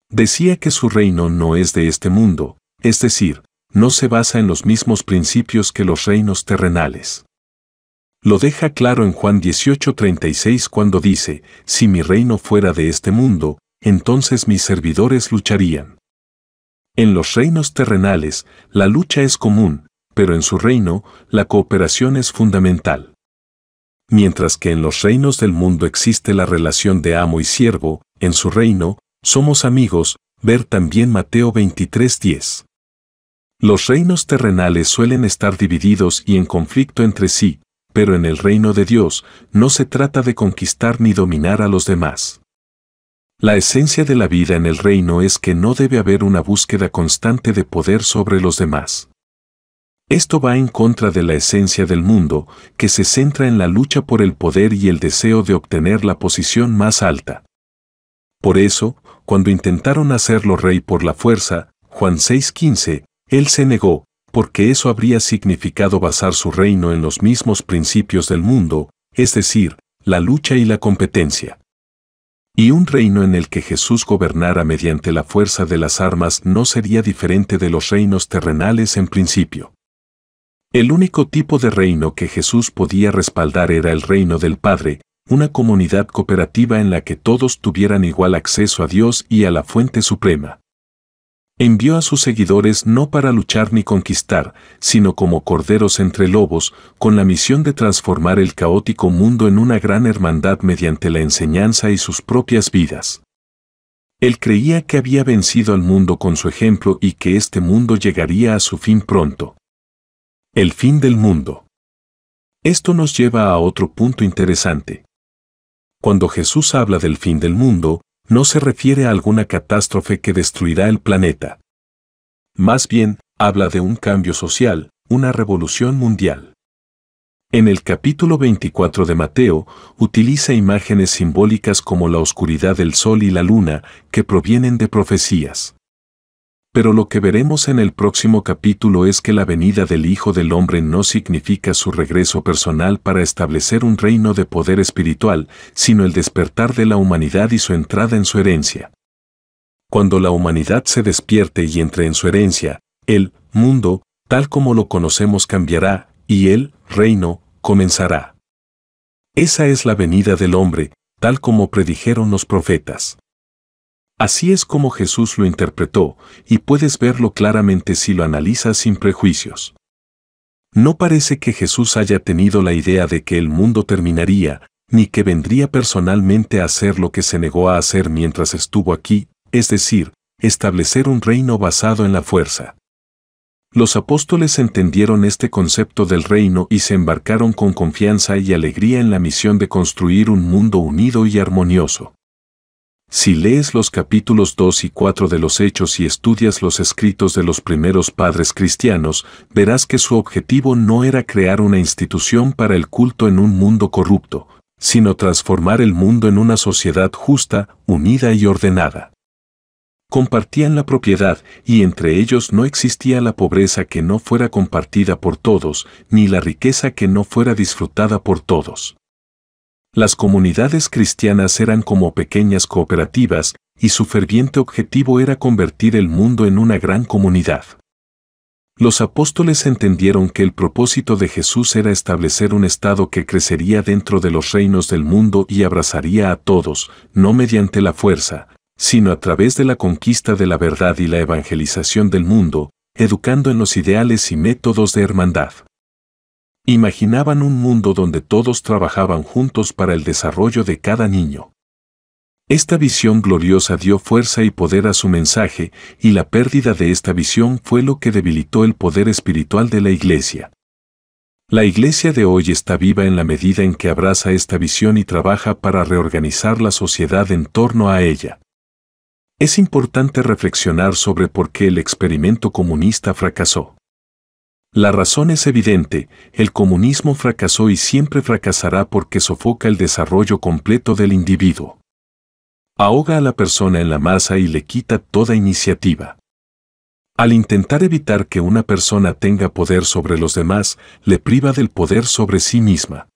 Decía que su reino no es de este mundo, es decir, no se basa en los mismos principios que los reinos terrenales. Lo deja claro en Juan 18:36 cuando dice, si mi reino fuera de este mundo, entonces mis servidores lucharían. En los reinos terrenales, la lucha es común, pero en su reino, la cooperación es fundamental mientras que en los reinos del mundo existe la relación de amo y siervo, en su reino, somos amigos, ver también Mateo 23:10. Los reinos terrenales suelen estar divididos y en conflicto entre sí, pero en el reino de Dios no se trata de conquistar ni dominar a los demás. La esencia de la vida en el reino es que no debe haber una búsqueda constante de poder sobre los demás. Esto va en contra de la esencia del mundo, que se centra en la lucha por el poder y el deseo de obtener la posición más alta. Por eso, cuando intentaron hacerlo rey por la fuerza, Juan 6:15, él se negó, porque eso habría significado basar su reino en los mismos principios del mundo, es decir, la lucha y la competencia. Y un reino en el que Jesús gobernara mediante la fuerza de las armas no sería diferente de los reinos terrenales en principio. El único tipo de reino que Jesús podía respaldar era el reino del Padre, una comunidad cooperativa en la que todos tuvieran igual acceso a Dios y a la fuente suprema. Envió a sus seguidores no para luchar ni conquistar, sino como corderos entre lobos, con la misión de transformar el caótico mundo en una gran hermandad mediante la enseñanza y sus propias vidas. Él creía que había vencido al mundo con su ejemplo y que este mundo llegaría a su fin pronto. El fin del mundo. Esto nos lleva a otro punto interesante. Cuando Jesús habla del fin del mundo, no se refiere a alguna catástrofe que destruirá el planeta. Más bien, habla de un cambio social, una revolución mundial. En el capítulo 24 de Mateo, utiliza imágenes simbólicas como la oscuridad del sol y la luna, que provienen de profecías. Pero lo que veremos en el próximo capítulo es que la venida del Hijo del Hombre no significa su regreso personal para establecer un reino de poder espiritual, sino el despertar de la humanidad y su entrada en su herencia. Cuando la humanidad se despierte y entre en su herencia, el mundo, tal como lo conocemos, cambiará, y el reino comenzará. Esa es la venida del hombre, tal como predijeron los profetas. Así es como Jesús lo interpretó, y puedes verlo claramente si lo analizas sin prejuicios. No parece que Jesús haya tenido la idea de que el mundo terminaría, ni que vendría personalmente a hacer lo que se negó a hacer mientras estuvo aquí, es decir, establecer un reino basado en la fuerza. Los apóstoles entendieron este concepto del reino y se embarcaron con confianza y alegría en la misión de construir un mundo unido y armonioso. Si lees los capítulos 2 y 4 de los Hechos y estudias los escritos de los primeros padres cristianos, verás que su objetivo no era crear una institución para el culto en un mundo corrupto, sino transformar el mundo en una sociedad justa, unida y ordenada. Compartían la propiedad y entre ellos no existía la pobreza que no fuera compartida por todos, ni la riqueza que no fuera disfrutada por todos. Las comunidades cristianas eran como pequeñas cooperativas y su ferviente objetivo era convertir el mundo en una gran comunidad. Los apóstoles entendieron que el propósito de Jesús era establecer un Estado que crecería dentro de los reinos del mundo y abrazaría a todos, no mediante la fuerza, sino a través de la conquista de la verdad y la evangelización del mundo, educando en los ideales y métodos de hermandad. Imaginaban un mundo donde todos trabajaban juntos para el desarrollo de cada niño. Esta visión gloriosa dio fuerza y poder a su mensaje, y la pérdida de esta visión fue lo que debilitó el poder espiritual de la Iglesia. La Iglesia de hoy está viva en la medida en que abraza esta visión y trabaja para reorganizar la sociedad en torno a ella. Es importante reflexionar sobre por qué el experimento comunista fracasó. La razón es evidente, el comunismo fracasó y siempre fracasará porque sofoca el desarrollo completo del individuo. Ahoga a la persona en la masa y le quita toda iniciativa. Al intentar evitar que una persona tenga poder sobre los demás, le priva del poder sobre sí misma.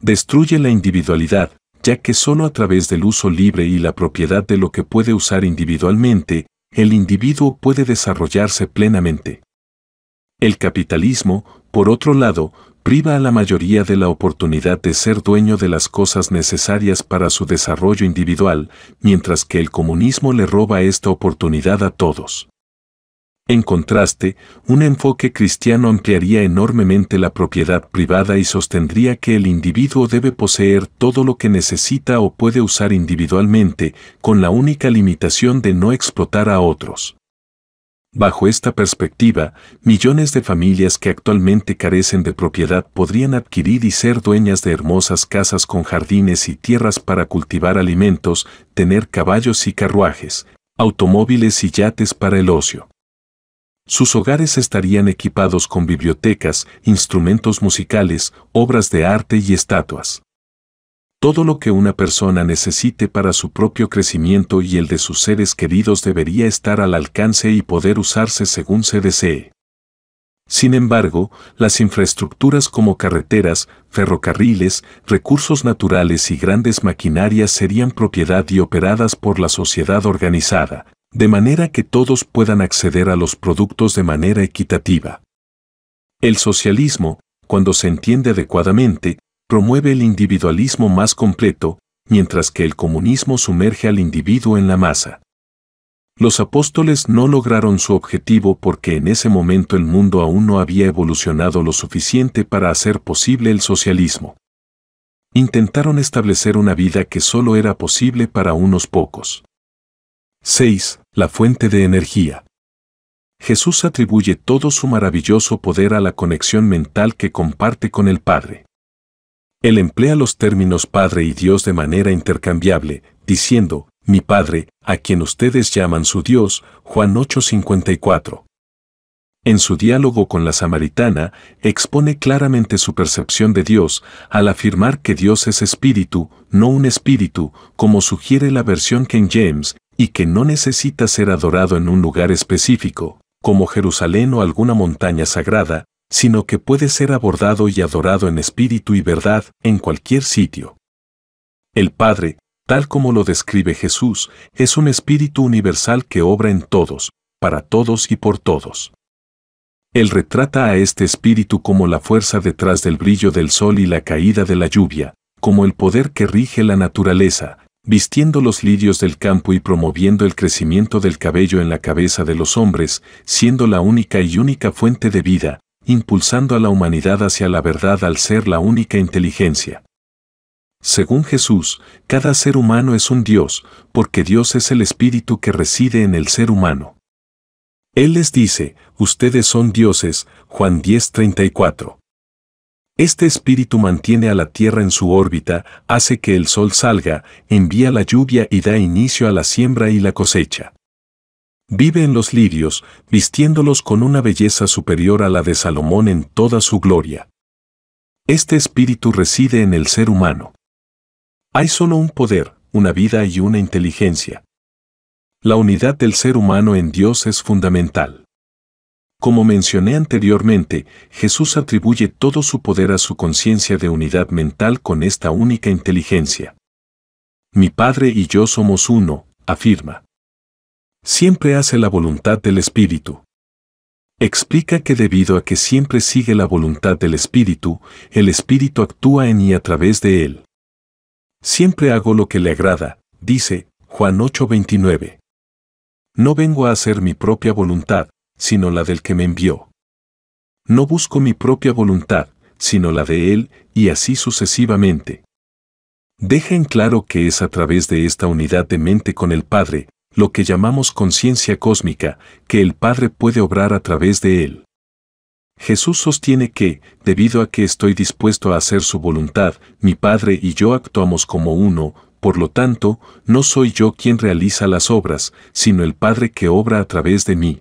Destruye la individualidad, ya que solo a través del uso libre y la propiedad de lo que puede usar individualmente, el individuo puede desarrollarse plenamente. El capitalismo, por otro lado, priva a la mayoría de la oportunidad de ser dueño de las cosas necesarias para su desarrollo individual, mientras que el comunismo le roba esta oportunidad a todos. En contraste, un enfoque cristiano ampliaría enormemente la propiedad privada y sostendría que el individuo debe poseer todo lo que necesita o puede usar individualmente, con la única limitación de no explotar a otros. Bajo esta perspectiva, millones de familias que actualmente carecen de propiedad podrían adquirir y ser dueñas de hermosas casas con jardines y tierras para cultivar alimentos, tener caballos y carruajes, automóviles y yates para el ocio. Sus hogares estarían equipados con bibliotecas, instrumentos musicales, obras de arte y estatuas. Todo lo que una persona necesite para su propio crecimiento y el de sus seres queridos debería estar al alcance y poder usarse según se desee. Sin embargo, las infraestructuras como carreteras, ferrocarriles, recursos naturales y grandes maquinarias serían propiedad y operadas por la sociedad organizada, de manera que todos puedan acceder a los productos de manera equitativa. El socialismo, cuando se entiende adecuadamente, promueve el individualismo más completo, mientras que el comunismo sumerge al individuo en la masa. Los apóstoles no lograron su objetivo porque en ese momento el mundo aún no había evolucionado lo suficiente para hacer posible el socialismo. Intentaron establecer una vida que solo era posible para unos pocos. 6. La fuente de energía. Jesús atribuye todo su maravilloso poder a la conexión mental que comparte con el Padre. Él emplea los términos Padre y Dios de manera intercambiable, diciendo, mi Padre, a quien ustedes llaman su Dios, Juan 8:54. En su diálogo con la samaritana, expone claramente su percepción de Dios al afirmar que Dios es espíritu, no un espíritu, como sugiere la versión King James, y que no necesita ser adorado en un lugar específico, como Jerusalén o alguna montaña sagrada, sino que puede ser abordado y adorado en espíritu y verdad en cualquier sitio. El Padre, tal como lo describe Jesús, es un espíritu universal que obra en todos, para todos y por todos. Él retrata a este espíritu como la fuerza detrás del brillo del sol y la caída de la lluvia, como el poder que rige la naturaleza, vistiendo los lirios del campo y promoviendo el crecimiento del cabello en la cabeza de los hombres, siendo la única y única fuente de vida, impulsando a la humanidad hacia la verdad al ser la única inteligencia. Según Jesús, cada ser humano es un Dios, porque Dios es el espíritu que reside en el ser humano. Él les dice, ustedes son dioses, Juan 10:34. Este espíritu mantiene a la Tierra en su órbita, hace que el sol salga, envía la lluvia y da inicio a la siembra y la cosecha vive en los lirios, vistiéndolos con una belleza superior a la de Salomón en toda su gloria. Este espíritu reside en el ser humano. Hay solo un poder, una vida y una inteligencia. La unidad del ser humano en Dios es fundamental. Como mencioné anteriormente, Jesús atribuye todo su poder a su conciencia de unidad mental con esta única inteligencia. Mi Padre y yo somos uno, afirma siempre hace la voluntad del Espíritu. Explica que debido a que siempre sigue la voluntad del Espíritu, el Espíritu actúa en y a través de él. Siempre hago lo que le agrada, dice Juan 8:29. No vengo a hacer mi propia voluntad, sino la del que me envió. No busco mi propia voluntad, sino la de Él, y así sucesivamente. Deja en claro que es a través de esta unidad de mente con el Padre, lo que llamamos conciencia cósmica, que el Padre puede obrar a través de él. Jesús sostiene que, debido a que estoy dispuesto a hacer su voluntad, mi Padre y yo actuamos como uno, por lo tanto, no soy yo quien realiza las obras, sino el Padre que obra a través de mí.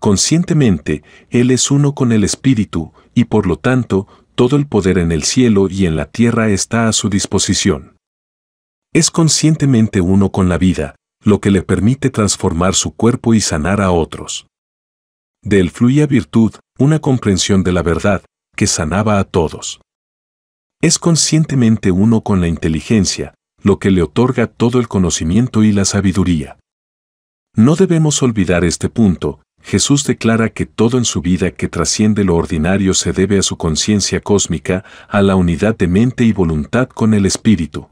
Conscientemente, Él es uno con el Espíritu, y por lo tanto, todo el poder en el cielo y en la tierra está a su disposición. Es conscientemente uno con la vida, lo que le permite transformar su cuerpo y sanar a otros. De él fluía virtud, una comprensión de la verdad, que sanaba a todos. Es conscientemente uno con la inteligencia, lo que le otorga todo el conocimiento y la sabiduría. No debemos olvidar este punto, Jesús declara que todo en su vida que trasciende lo ordinario se debe a su conciencia cósmica, a la unidad de mente y voluntad con el Espíritu.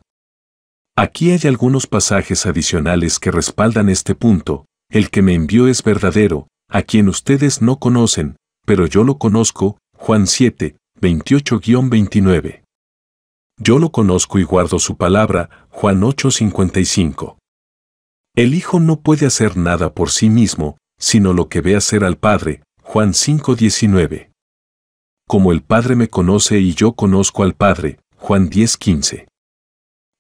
Aquí hay algunos pasajes adicionales que respaldan este punto. El que me envió es verdadero, a quien ustedes no conocen, pero yo lo conozco, Juan 7, 28-29. Yo lo conozco y guardo su palabra, Juan 8:55. El Hijo no puede hacer nada por sí mismo, sino lo que ve hacer al Padre, Juan 5:19. Como el Padre me conoce y yo conozco al Padre, Juan 10:15.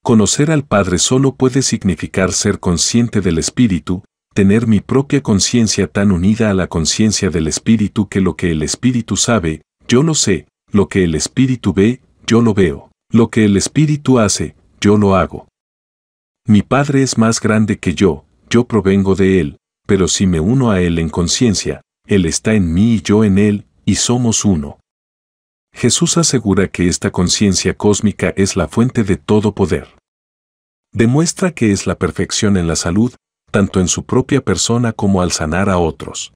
Conocer al Padre solo puede significar ser consciente del Espíritu, tener mi propia conciencia tan unida a la conciencia del Espíritu que lo que el Espíritu sabe, yo lo sé, lo que el Espíritu ve, yo lo veo, lo que el Espíritu hace, yo lo hago. Mi Padre es más grande que yo, yo provengo de Él, pero si me uno a Él en conciencia, Él está en mí y yo en Él, y somos uno. Jesús asegura que esta conciencia cósmica es la fuente de todo poder. Demuestra que es la perfección en la salud, tanto en su propia persona como al sanar a otros.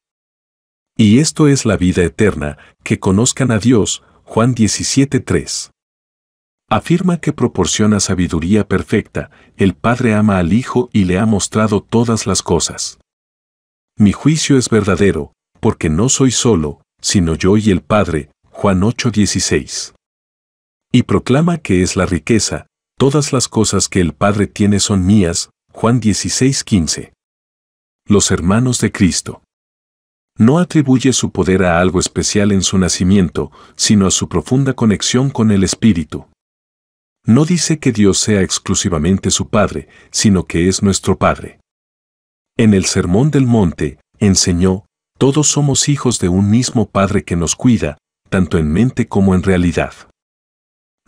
Y esto es la vida eterna, que conozcan a Dios, Juan 17.3. Afirma que proporciona sabiduría perfecta, el Padre ama al Hijo y le ha mostrado todas las cosas. Mi juicio es verdadero, porque no soy solo, sino yo y el Padre, Juan 8:16. Y proclama que es la riqueza, todas las cosas que el Padre tiene son mías, Juan 16:15. Los hermanos de Cristo. No atribuye su poder a algo especial en su nacimiento, sino a su profunda conexión con el Espíritu. No dice que Dios sea exclusivamente su Padre, sino que es nuestro Padre. En el Sermón del Monte, enseñó, todos somos hijos de un mismo Padre que nos cuida, tanto en mente como en realidad.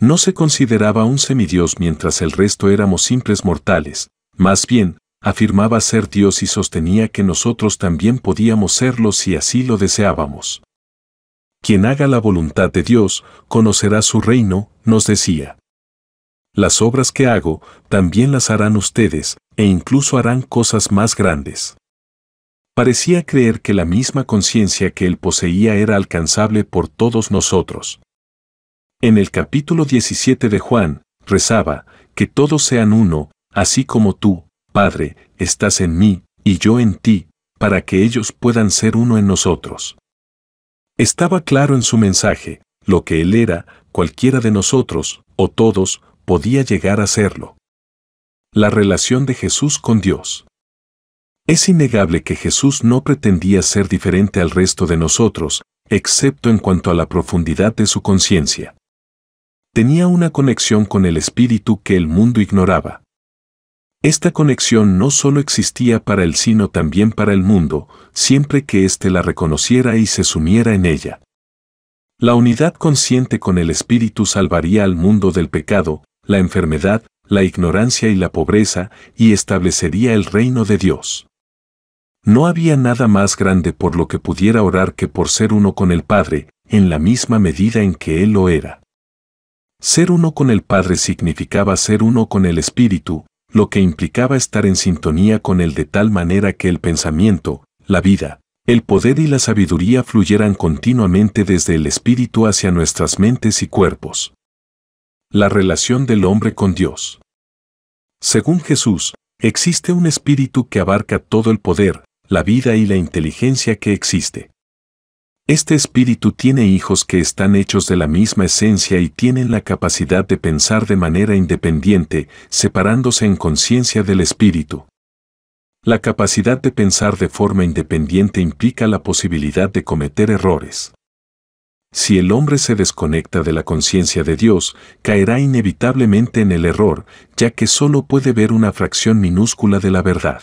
No se consideraba un semidios mientras el resto éramos simples mortales, más bien, afirmaba ser Dios y sostenía que nosotros también podíamos serlo si así lo deseábamos. Quien haga la voluntad de Dios, conocerá su reino, nos decía. Las obras que hago, también las harán ustedes, e incluso harán cosas más grandes parecía creer que la misma conciencia que él poseía era alcanzable por todos nosotros. En el capítulo 17 de Juan, rezaba, que todos sean uno, así como tú, Padre, estás en mí, y yo en ti, para que ellos puedan ser uno en nosotros. Estaba claro en su mensaje, lo que él era, cualquiera de nosotros, o todos, podía llegar a serlo. La relación de Jesús con Dios. Es innegable que Jesús no pretendía ser diferente al resto de nosotros, excepto en cuanto a la profundidad de su conciencia. Tenía una conexión con el Espíritu que el mundo ignoraba. Esta conexión no solo existía para él sino también para el mundo, siempre que éste la reconociera y se sumiera en ella. La unidad consciente con el Espíritu salvaría al mundo del pecado, la enfermedad, la ignorancia y la pobreza, y establecería el reino de Dios. No había nada más grande por lo que pudiera orar que por ser uno con el Padre, en la misma medida en que Él lo era. Ser uno con el Padre significaba ser uno con el Espíritu, lo que implicaba estar en sintonía con Él de tal manera que el pensamiento, la vida, el poder y la sabiduría fluyeran continuamente desde el Espíritu hacia nuestras mentes y cuerpos. La relación del hombre con Dios. Según Jesús, existe un espíritu que abarca todo el poder, la vida y la inteligencia que existe. Este espíritu tiene hijos que están hechos de la misma esencia y tienen la capacidad de pensar de manera independiente, separándose en conciencia del espíritu. La capacidad de pensar de forma independiente implica la posibilidad de cometer errores. Si el hombre se desconecta de la conciencia de Dios, caerá inevitablemente en el error, ya que solo puede ver una fracción minúscula de la verdad.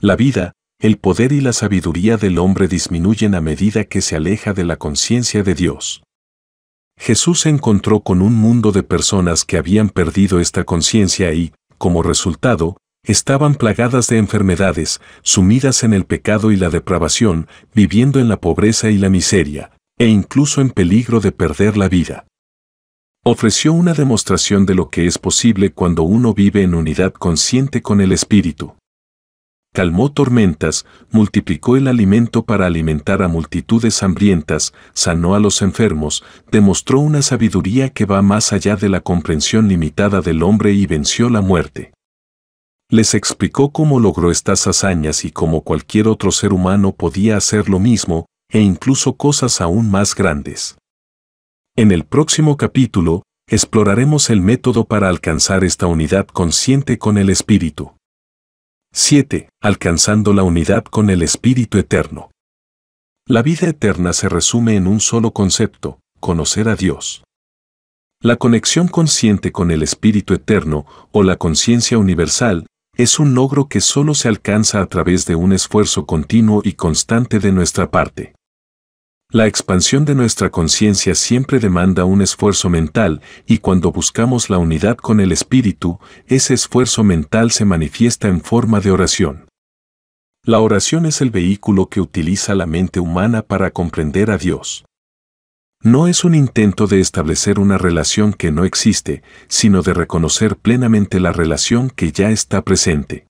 La vida, el poder y la sabiduría del hombre disminuyen a medida que se aleja de la conciencia de Dios. Jesús se encontró con un mundo de personas que habían perdido esta conciencia y, como resultado, estaban plagadas de enfermedades, sumidas en el pecado y la depravación, viviendo en la pobreza y la miseria, e incluso en peligro de perder la vida. Ofreció una demostración de lo que es posible cuando uno vive en unidad consciente con el Espíritu calmó tormentas, multiplicó el alimento para alimentar a multitudes hambrientas, sanó a los enfermos, demostró una sabiduría que va más allá de la comprensión limitada del hombre y venció la muerte. Les explicó cómo logró estas hazañas y cómo cualquier otro ser humano podía hacer lo mismo, e incluso cosas aún más grandes. En el próximo capítulo, exploraremos el método para alcanzar esta unidad consciente con el espíritu. 7. Alcanzando la unidad con el Espíritu Eterno. La vida eterna se resume en un solo concepto, conocer a Dios. La conexión consciente con el Espíritu Eterno o la conciencia universal es un logro que solo se alcanza a través de un esfuerzo continuo y constante de nuestra parte. La expansión de nuestra conciencia siempre demanda un esfuerzo mental y cuando buscamos la unidad con el Espíritu, ese esfuerzo mental se manifiesta en forma de oración. La oración es el vehículo que utiliza la mente humana para comprender a Dios. No es un intento de establecer una relación que no existe, sino de reconocer plenamente la relación que ya está presente.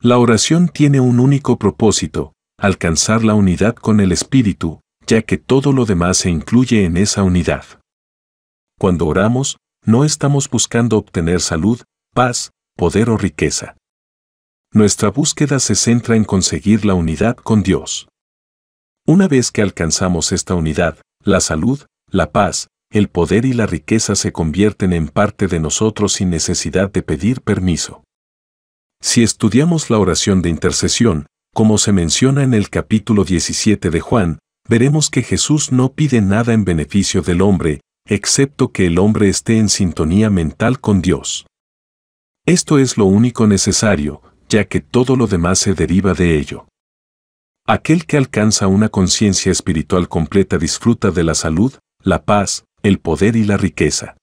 La oración tiene un único propósito, alcanzar la unidad con el Espíritu, que todo lo demás se incluye en esa unidad. Cuando oramos, no estamos buscando obtener salud, paz, poder o riqueza. Nuestra búsqueda se centra en conseguir la unidad con Dios. Una vez que alcanzamos esta unidad, la salud, la paz, el poder y la riqueza se convierten en parte de nosotros sin necesidad de pedir permiso. Si estudiamos la oración de intercesión, como se menciona en el capítulo 17 de Juan, veremos que Jesús no pide nada en beneficio del hombre, excepto que el hombre esté en sintonía mental con Dios. Esto es lo único necesario, ya que todo lo demás se deriva de ello. Aquel que alcanza una conciencia espiritual completa disfruta de la salud, la paz, el poder y la riqueza.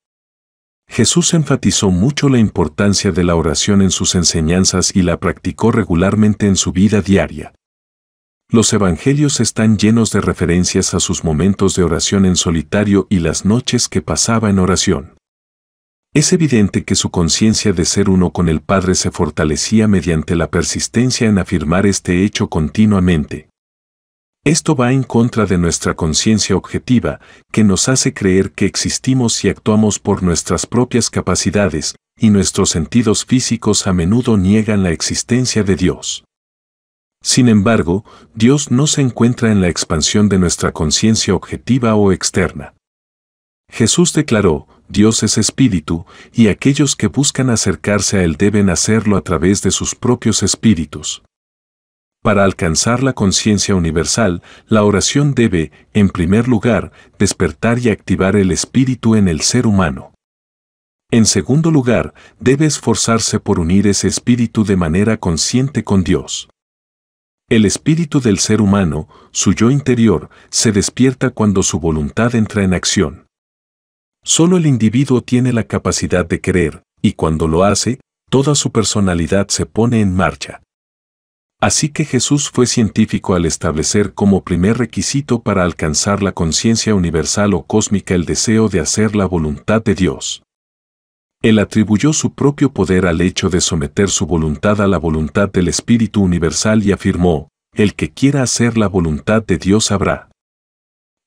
Jesús enfatizó mucho la importancia de la oración en sus enseñanzas y la practicó regularmente en su vida diaria. Los evangelios están llenos de referencias a sus momentos de oración en solitario y las noches que pasaba en oración. Es evidente que su conciencia de ser uno con el Padre se fortalecía mediante la persistencia en afirmar este hecho continuamente. Esto va en contra de nuestra conciencia objetiva, que nos hace creer que existimos y actuamos por nuestras propias capacidades, y nuestros sentidos físicos a menudo niegan la existencia de Dios. Sin embargo, Dios no se encuentra en la expansión de nuestra conciencia objetiva o externa. Jesús declaró, Dios es espíritu, y aquellos que buscan acercarse a Él deben hacerlo a través de sus propios espíritus. Para alcanzar la conciencia universal, la oración debe, en primer lugar, despertar y activar el espíritu en el ser humano. En segundo lugar, debe esforzarse por unir ese espíritu de manera consciente con Dios. El espíritu del ser humano, su yo interior, se despierta cuando su voluntad entra en acción. Solo el individuo tiene la capacidad de querer, y cuando lo hace, toda su personalidad se pone en marcha. Así que Jesús fue científico al establecer como primer requisito para alcanzar la conciencia universal o cósmica el deseo de hacer la voluntad de Dios. Él atribuyó su propio poder al hecho de someter su voluntad a la voluntad del Espíritu Universal y afirmó, el que quiera hacer la voluntad de Dios habrá.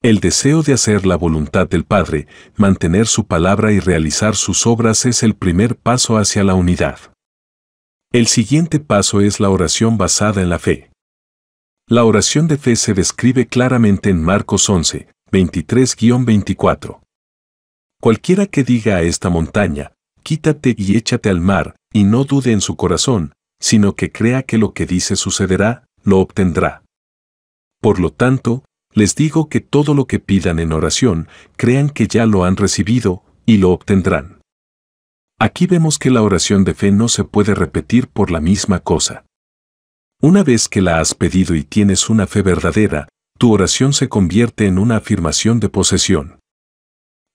El deseo de hacer la voluntad del Padre, mantener su palabra y realizar sus obras es el primer paso hacia la unidad. El siguiente paso es la oración basada en la fe. La oración de fe se describe claramente en Marcos 11, 23-24. Cualquiera que diga a esta montaña, quítate y échate al mar, y no dude en su corazón, sino que crea que lo que dice sucederá, lo obtendrá. Por lo tanto, les digo que todo lo que pidan en oración, crean que ya lo han recibido, y lo obtendrán. Aquí vemos que la oración de fe no se puede repetir por la misma cosa. Una vez que la has pedido y tienes una fe verdadera, tu oración se convierte en una afirmación de posesión.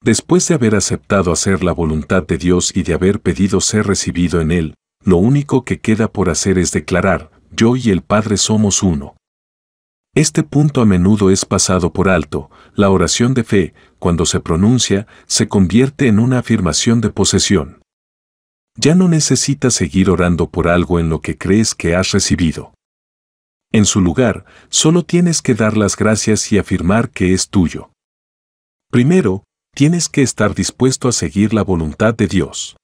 Después de haber aceptado hacer la voluntad de Dios y de haber pedido ser recibido en Él, lo único que queda por hacer es declarar, yo y el Padre somos uno. Este punto a menudo es pasado por alto, la oración de fe, cuando se pronuncia, se convierte en una afirmación de posesión. Ya no necesitas seguir orando por algo en lo que crees que has recibido. En su lugar, solo tienes que dar las gracias y afirmar que es tuyo. Primero, tienes que estar dispuesto a seguir la voluntad de Dios.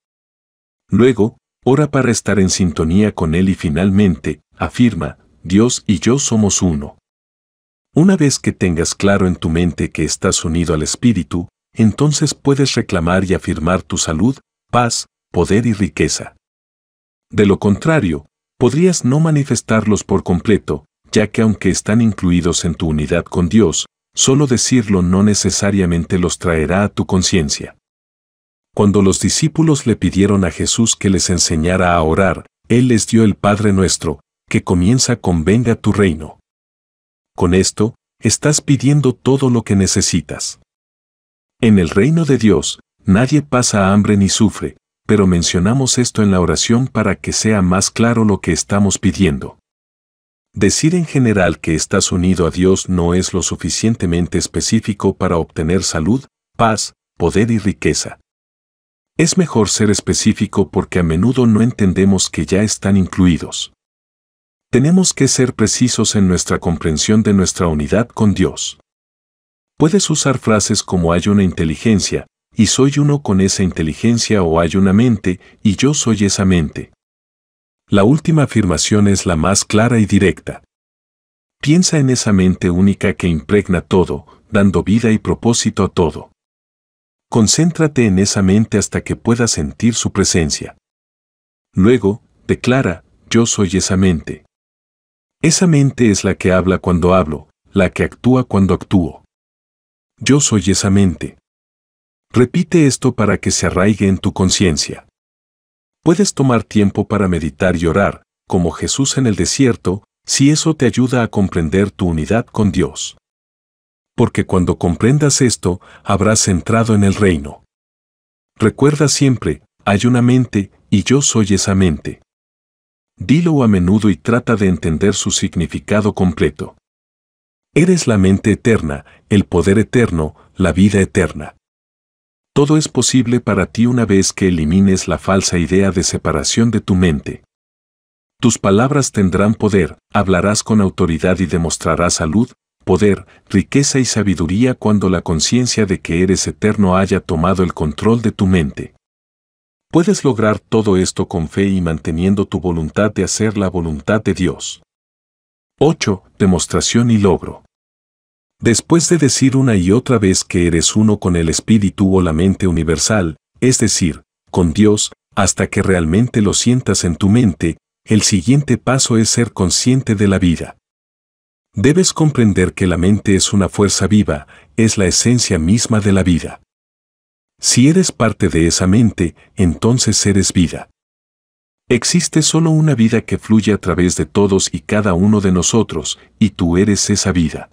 Luego, ora para estar en sintonía con Él y finalmente, afirma, Dios y yo somos uno. Una vez que tengas claro en tu mente que estás unido al Espíritu, entonces puedes reclamar y afirmar tu salud, paz, poder y riqueza. De lo contrario, podrías no manifestarlos por completo, ya que aunque están incluidos en tu unidad con Dios, Solo decirlo no necesariamente los traerá a tu conciencia. Cuando los discípulos le pidieron a Jesús que les enseñara a orar, Él les dio el Padre nuestro, que comienza con venga tu reino. Con esto, estás pidiendo todo lo que necesitas. En el reino de Dios, nadie pasa hambre ni sufre, pero mencionamos esto en la oración para que sea más claro lo que estamos pidiendo. Decir en general que estás unido a Dios no es lo suficientemente específico para obtener salud, paz, poder y riqueza. Es mejor ser específico porque a menudo no entendemos que ya están incluidos. Tenemos que ser precisos en nuestra comprensión de nuestra unidad con Dios. Puedes usar frases como hay una inteligencia, y soy uno con esa inteligencia o hay una mente, y yo soy esa mente. La última afirmación es la más clara y directa. Piensa en esa mente única que impregna todo, dando vida y propósito a todo. Concéntrate en esa mente hasta que puedas sentir su presencia. Luego, declara, yo soy esa mente. Esa mente es la que habla cuando hablo, la que actúa cuando actúo. Yo soy esa mente. Repite esto para que se arraigue en tu conciencia puedes tomar tiempo para meditar y orar, como Jesús en el desierto, si eso te ayuda a comprender tu unidad con Dios. Porque cuando comprendas esto, habrás entrado en el reino. Recuerda siempre, hay una mente, y yo soy esa mente. Dilo a menudo y trata de entender su significado completo. Eres la mente eterna, el poder eterno, la vida eterna. Todo es posible para ti una vez que elimines la falsa idea de separación de tu mente. Tus palabras tendrán poder, hablarás con autoridad y demostrarás salud, poder, riqueza y sabiduría cuando la conciencia de que eres eterno haya tomado el control de tu mente. Puedes lograr todo esto con fe y manteniendo tu voluntad de hacer la voluntad de Dios. 8. Demostración y logro. Después de decir una y otra vez que eres uno con el espíritu o la mente universal, es decir, con Dios, hasta que realmente lo sientas en tu mente, el siguiente paso es ser consciente de la vida. Debes comprender que la mente es una fuerza viva, es la esencia misma de la vida. Si eres parte de esa mente, entonces eres vida. Existe solo una vida que fluye a través de todos y cada uno de nosotros, y tú eres esa vida.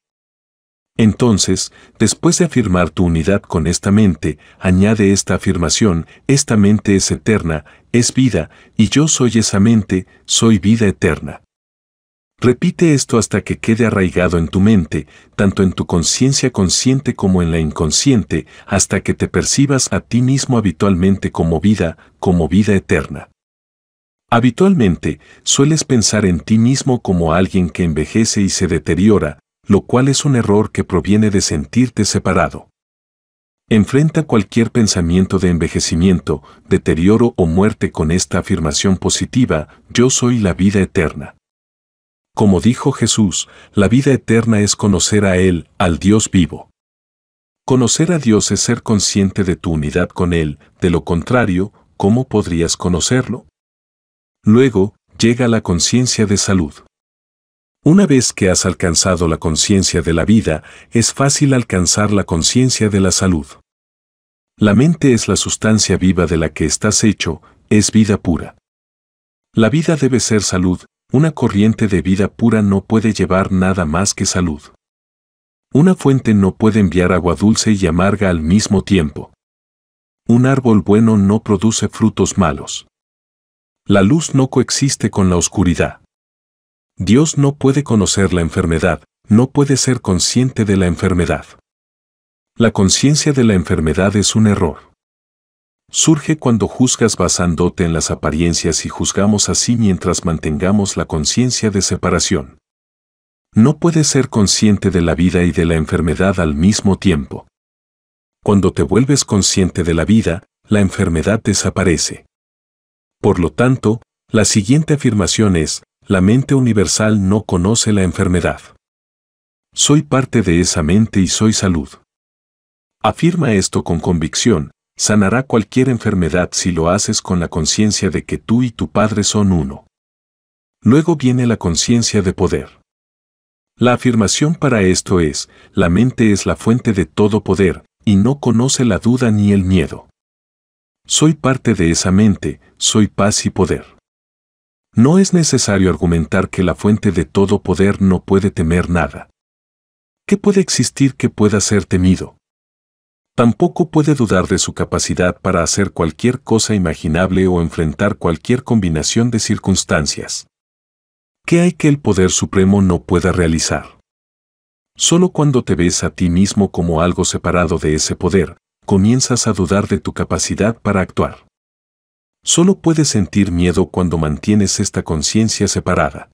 Entonces, después de afirmar tu unidad con esta mente, añade esta afirmación, esta mente es eterna, es vida, y yo soy esa mente, soy vida eterna. Repite esto hasta que quede arraigado en tu mente, tanto en tu conciencia consciente como en la inconsciente, hasta que te percibas a ti mismo habitualmente como vida, como vida eterna. Habitualmente, sueles pensar en ti mismo como alguien que envejece y se deteriora, lo cual es un error que proviene de sentirte separado. Enfrenta cualquier pensamiento de envejecimiento, deterioro o muerte con esta afirmación positiva, yo soy la vida eterna. Como dijo Jesús, la vida eterna es conocer a Él, al Dios vivo. Conocer a Dios es ser consciente de tu unidad con Él, de lo contrario, ¿cómo podrías conocerlo? Luego, llega la conciencia de salud. Una vez que has alcanzado la conciencia de la vida, es fácil alcanzar la conciencia de la salud. La mente es la sustancia viva de la que estás hecho, es vida pura. La vida debe ser salud, una corriente de vida pura no puede llevar nada más que salud. Una fuente no puede enviar agua dulce y amarga al mismo tiempo. Un árbol bueno no produce frutos malos. La luz no coexiste con la oscuridad. Dios no puede conocer la enfermedad, no puede ser consciente de la enfermedad. La conciencia de la enfermedad es un error. Surge cuando juzgas basándote en las apariencias y juzgamos así mientras mantengamos la conciencia de separación. No puedes ser consciente de la vida y de la enfermedad al mismo tiempo. Cuando te vuelves consciente de la vida, la enfermedad desaparece. Por lo tanto, la siguiente afirmación es, la mente universal no conoce la enfermedad. Soy parte de esa mente y soy salud. Afirma esto con convicción, sanará cualquier enfermedad si lo haces con la conciencia de que tú y tu Padre son uno. Luego viene la conciencia de poder. La afirmación para esto es, la mente es la fuente de todo poder, y no conoce la duda ni el miedo. Soy parte de esa mente, soy paz y poder. No es necesario argumentar que la fuente de todo poder no puede temer nada. ¿Qué puede existir que pueda ser temido? Tampoco puede dudar de su capacidad para hacer cualquier cosa imaginable o enfrentar cualquier combinación de circunstancias. ¿Qué hay que el poder supremo no pueda realizar? Solo cuando te ves a ti mismo como algo separado de ese poder, comienzas a dudar de tu capacidad para actuar. Solo puedes sentir miedo cuando mantienes esta conciencia separada.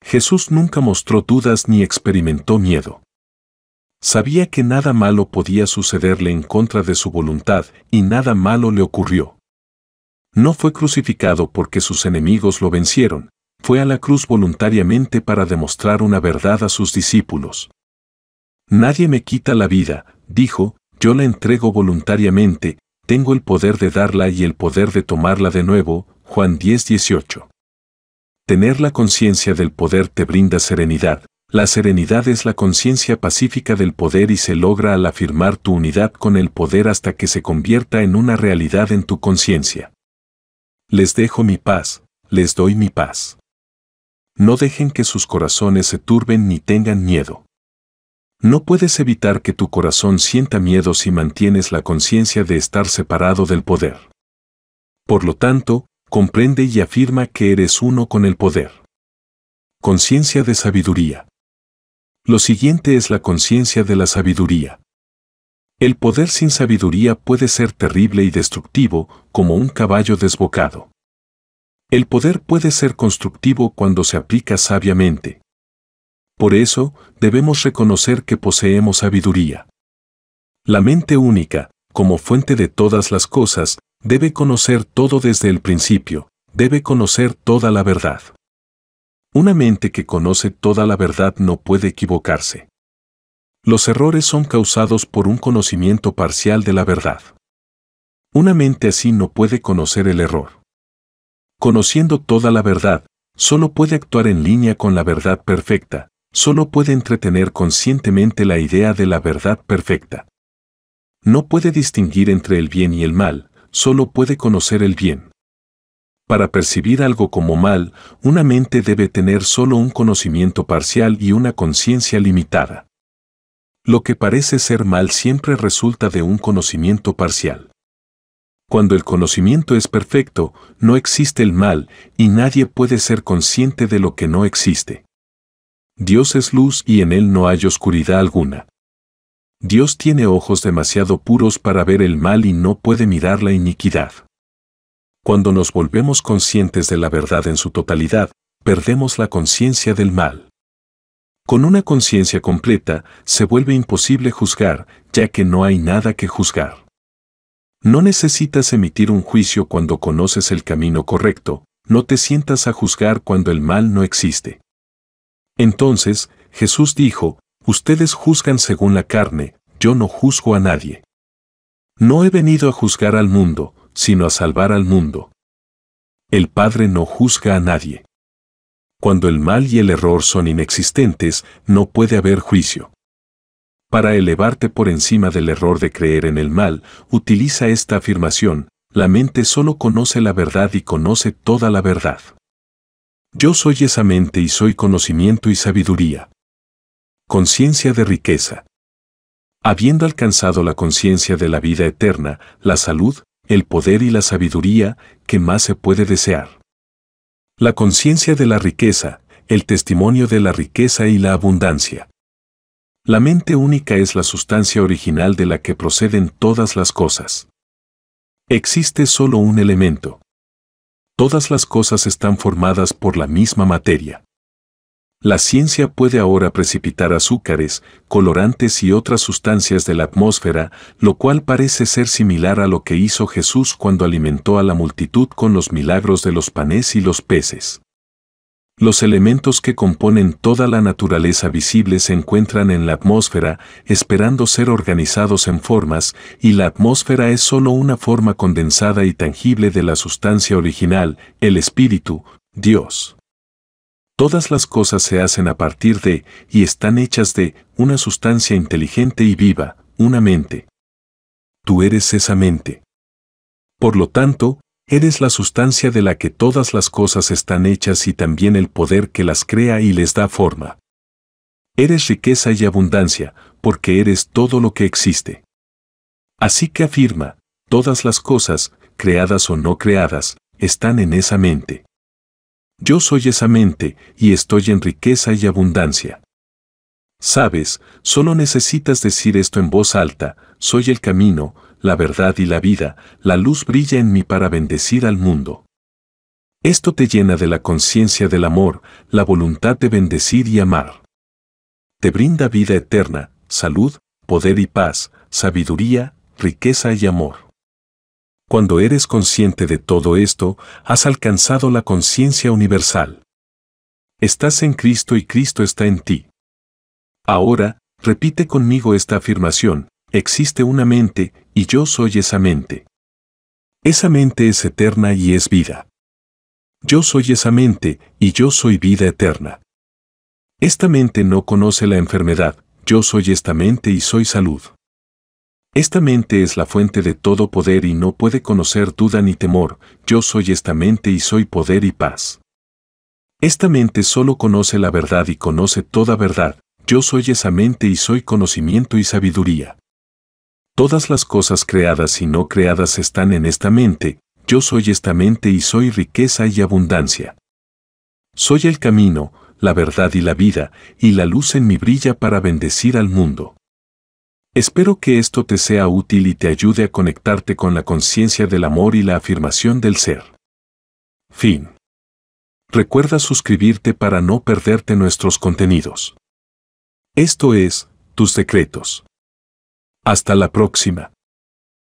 Jesús nunca mostró dudas ni experimentó miedo. Sabía que nada malo podía sucederle en contra de su voluntad y nada malo le ocurrió. No fue crucificado porque sus enemigos lo vencieron, fue a la cruz voluntariamente para demostrar una verdad a sus discípulos. Nadie me quita la vida, dijo, yo la entrego voluntariamente, tengo el poder de darla y el poder de tomarla de nuevo, Juan 10:18. Tener la conciencia del poder te brinda serenidad. La serenidad es la conciencia pacífica del poder y se logra al afirmar tu unidad con el poder hasta que se convierta en una realidad en tu conciencia. Les dejo mi paz, les doy mi paz. No dejen que sus corazones se turben ni tengan miedo. No puedes evitar que tu corazón sienta miedo si mantienes la conciencia de estar separado del poder. Por lo tanto, comprende y afirma que eres uno con el poder. Conciencia de sabiduría. Lo siguiente es la conciencia de la sabiduría. El poder sin sabiduría puede ser terrible y destructivo, como un caballo desbocado. El poder puede ser constructivo cuando se aplica sabiamente, por eso, debemos reconocer que poseemos sabiduría. La mente única, como fuente de todas las cosas, debe conocer todo desde el principio, debe conocer toda la verdad. Una mente que conoce toda la verdad no puede equivocarse. Los errores son causados por un conocimiento parcial de la verdad. Una mente así no puede conocer el error. Conociendo toda la verdad, solo puede actuar en línea con la verdad perfecta, solo puede entretener conscientemente la idea de la verdad perfecta. No puede distinguir entre el bien y el mal, solo puede conocer el bien. Para percibir algo como mal, una mente debe tener solo un conocimiento parcial y una conciencia limitada. Lo que parece ser mal siempre resulta de un conocimiento parcial. Cuando el conocimiento es perfecto, no existe el mal y nadie puede ser consciente de lo que no existe. Dios es luz y en Él no hay oscuridad alguna. Dios tiene ojos demasiado puros para ver el mal y no puede mirar la iniquidad. Cuando nos volvemos conscientes de la verdad en su totalidad, perdemos la conciencia del mal. Con una conciencia completa, se vuelve imposible juzgar, ya que no hay nada que juzgar. No necesitas emitir un juicio cuando conoces el camino correcto, no te sientas a juzgar cuando el mal no existe. Entonces, Jesús dijo, Ustedes juzgan según la carne, yo no juzgo a nadie. No he venido a juzgar al mundo, sino a salvar al mundo. El Padre no juzga a nadie. Cuando el mal y el error son inexistentes, no puede haber juicio. Para elevarte por encima del error de creer en el mal, utiliza esta afirmación, la mente solo conoce la verdad y conoce toda la verdad. Yo soy esa mente y soy conocimiento y sabiduría. Conciencia de riqueza. Habiendo alcanzado la conciencia de la vida eterna, la salud, el poder y la sabiduría, ¿qué más se puede desear? La conciencia de la riqueza, el testimonio de la riqueza y la abundancia. La mente única es la sustancia original de la que proceden todas las cosas. Existe solo un elemento, Todas las cosas están formadas por la misma materia. La ciencia puede ahora precipitar azúcares, colorantes y otras sustancias de la atmósfera, lo cual parece ser similar a lo que hizo Jesús cuando alimentó a la multitud con los milagros de los panes y los peces. Los elementos que componen toda la naturaleza visible se encuentran en la atmósfera, esperando ser organizados en formas, y la atmósfera es sólo una forma condensada y tangible de la sustancia original, el espíritu, Dios. Todas las cosas se hacen a partir de, y están hechas de, una sustancia inteligente y viva, una mente. Tú eres esa mente. Por lo tanto, Eres la sustancia de la que todas las cosas están hechas y también el poder que las crea y les da forma. Eres riqueza y abundancia, porque eres todo lo que existe. Así que afirma, todas las cosas, creadas o no creadas, están en esa mente. Yo soy esa mente y estoy en riqueza y abundancia. Sabes, solo necesitas decir esto en voz alta, soy el camino, la verdad y la vida, la luz brilla en mí para bendecir al mundo. Esto te llena de la conciencia del amor, la voluntad de bendecir y amar. Te brinda vida eterna, salud, poder y paz, sabiduría, riqueza y amor. Cuando eres consciente de todo esto, has alcanzado la conciencia universal. Estás en Cristo y Cristo está en ti. Ahora, repite conmigo esta afirmación, existe una mente y yo soy esa mente. Esa mente es eterna y es vida. Yo soy esa mente, y yo soy vida eterna. Esta mente no conoce la enfermedad, yo soy esta mente y soy salud. Esta mente es la fuente de todo poder y no puede conocer duda ni temor, yo soy esta mente y soy poder y paz. Esta mente solo conoce la verdad y conoce toda verdad, yo soy esa mente y soy conocimiento y sabiduría. Todas las cosas creadas y no creadas están en esta mente, yo soy esta mente y soy riqueza y abundancia. Soy el camino, la verdad y la vida, y la luz en mi brilla para bendecir al mundo. Espero que esto te sea útil y te ayude a conectarte con la conciencia del amor y la afirmación del ser. Fin. Recuerda suscribirte para no perderte nuestros contenidos. Esto es, tus decretos. Hasta la próxima.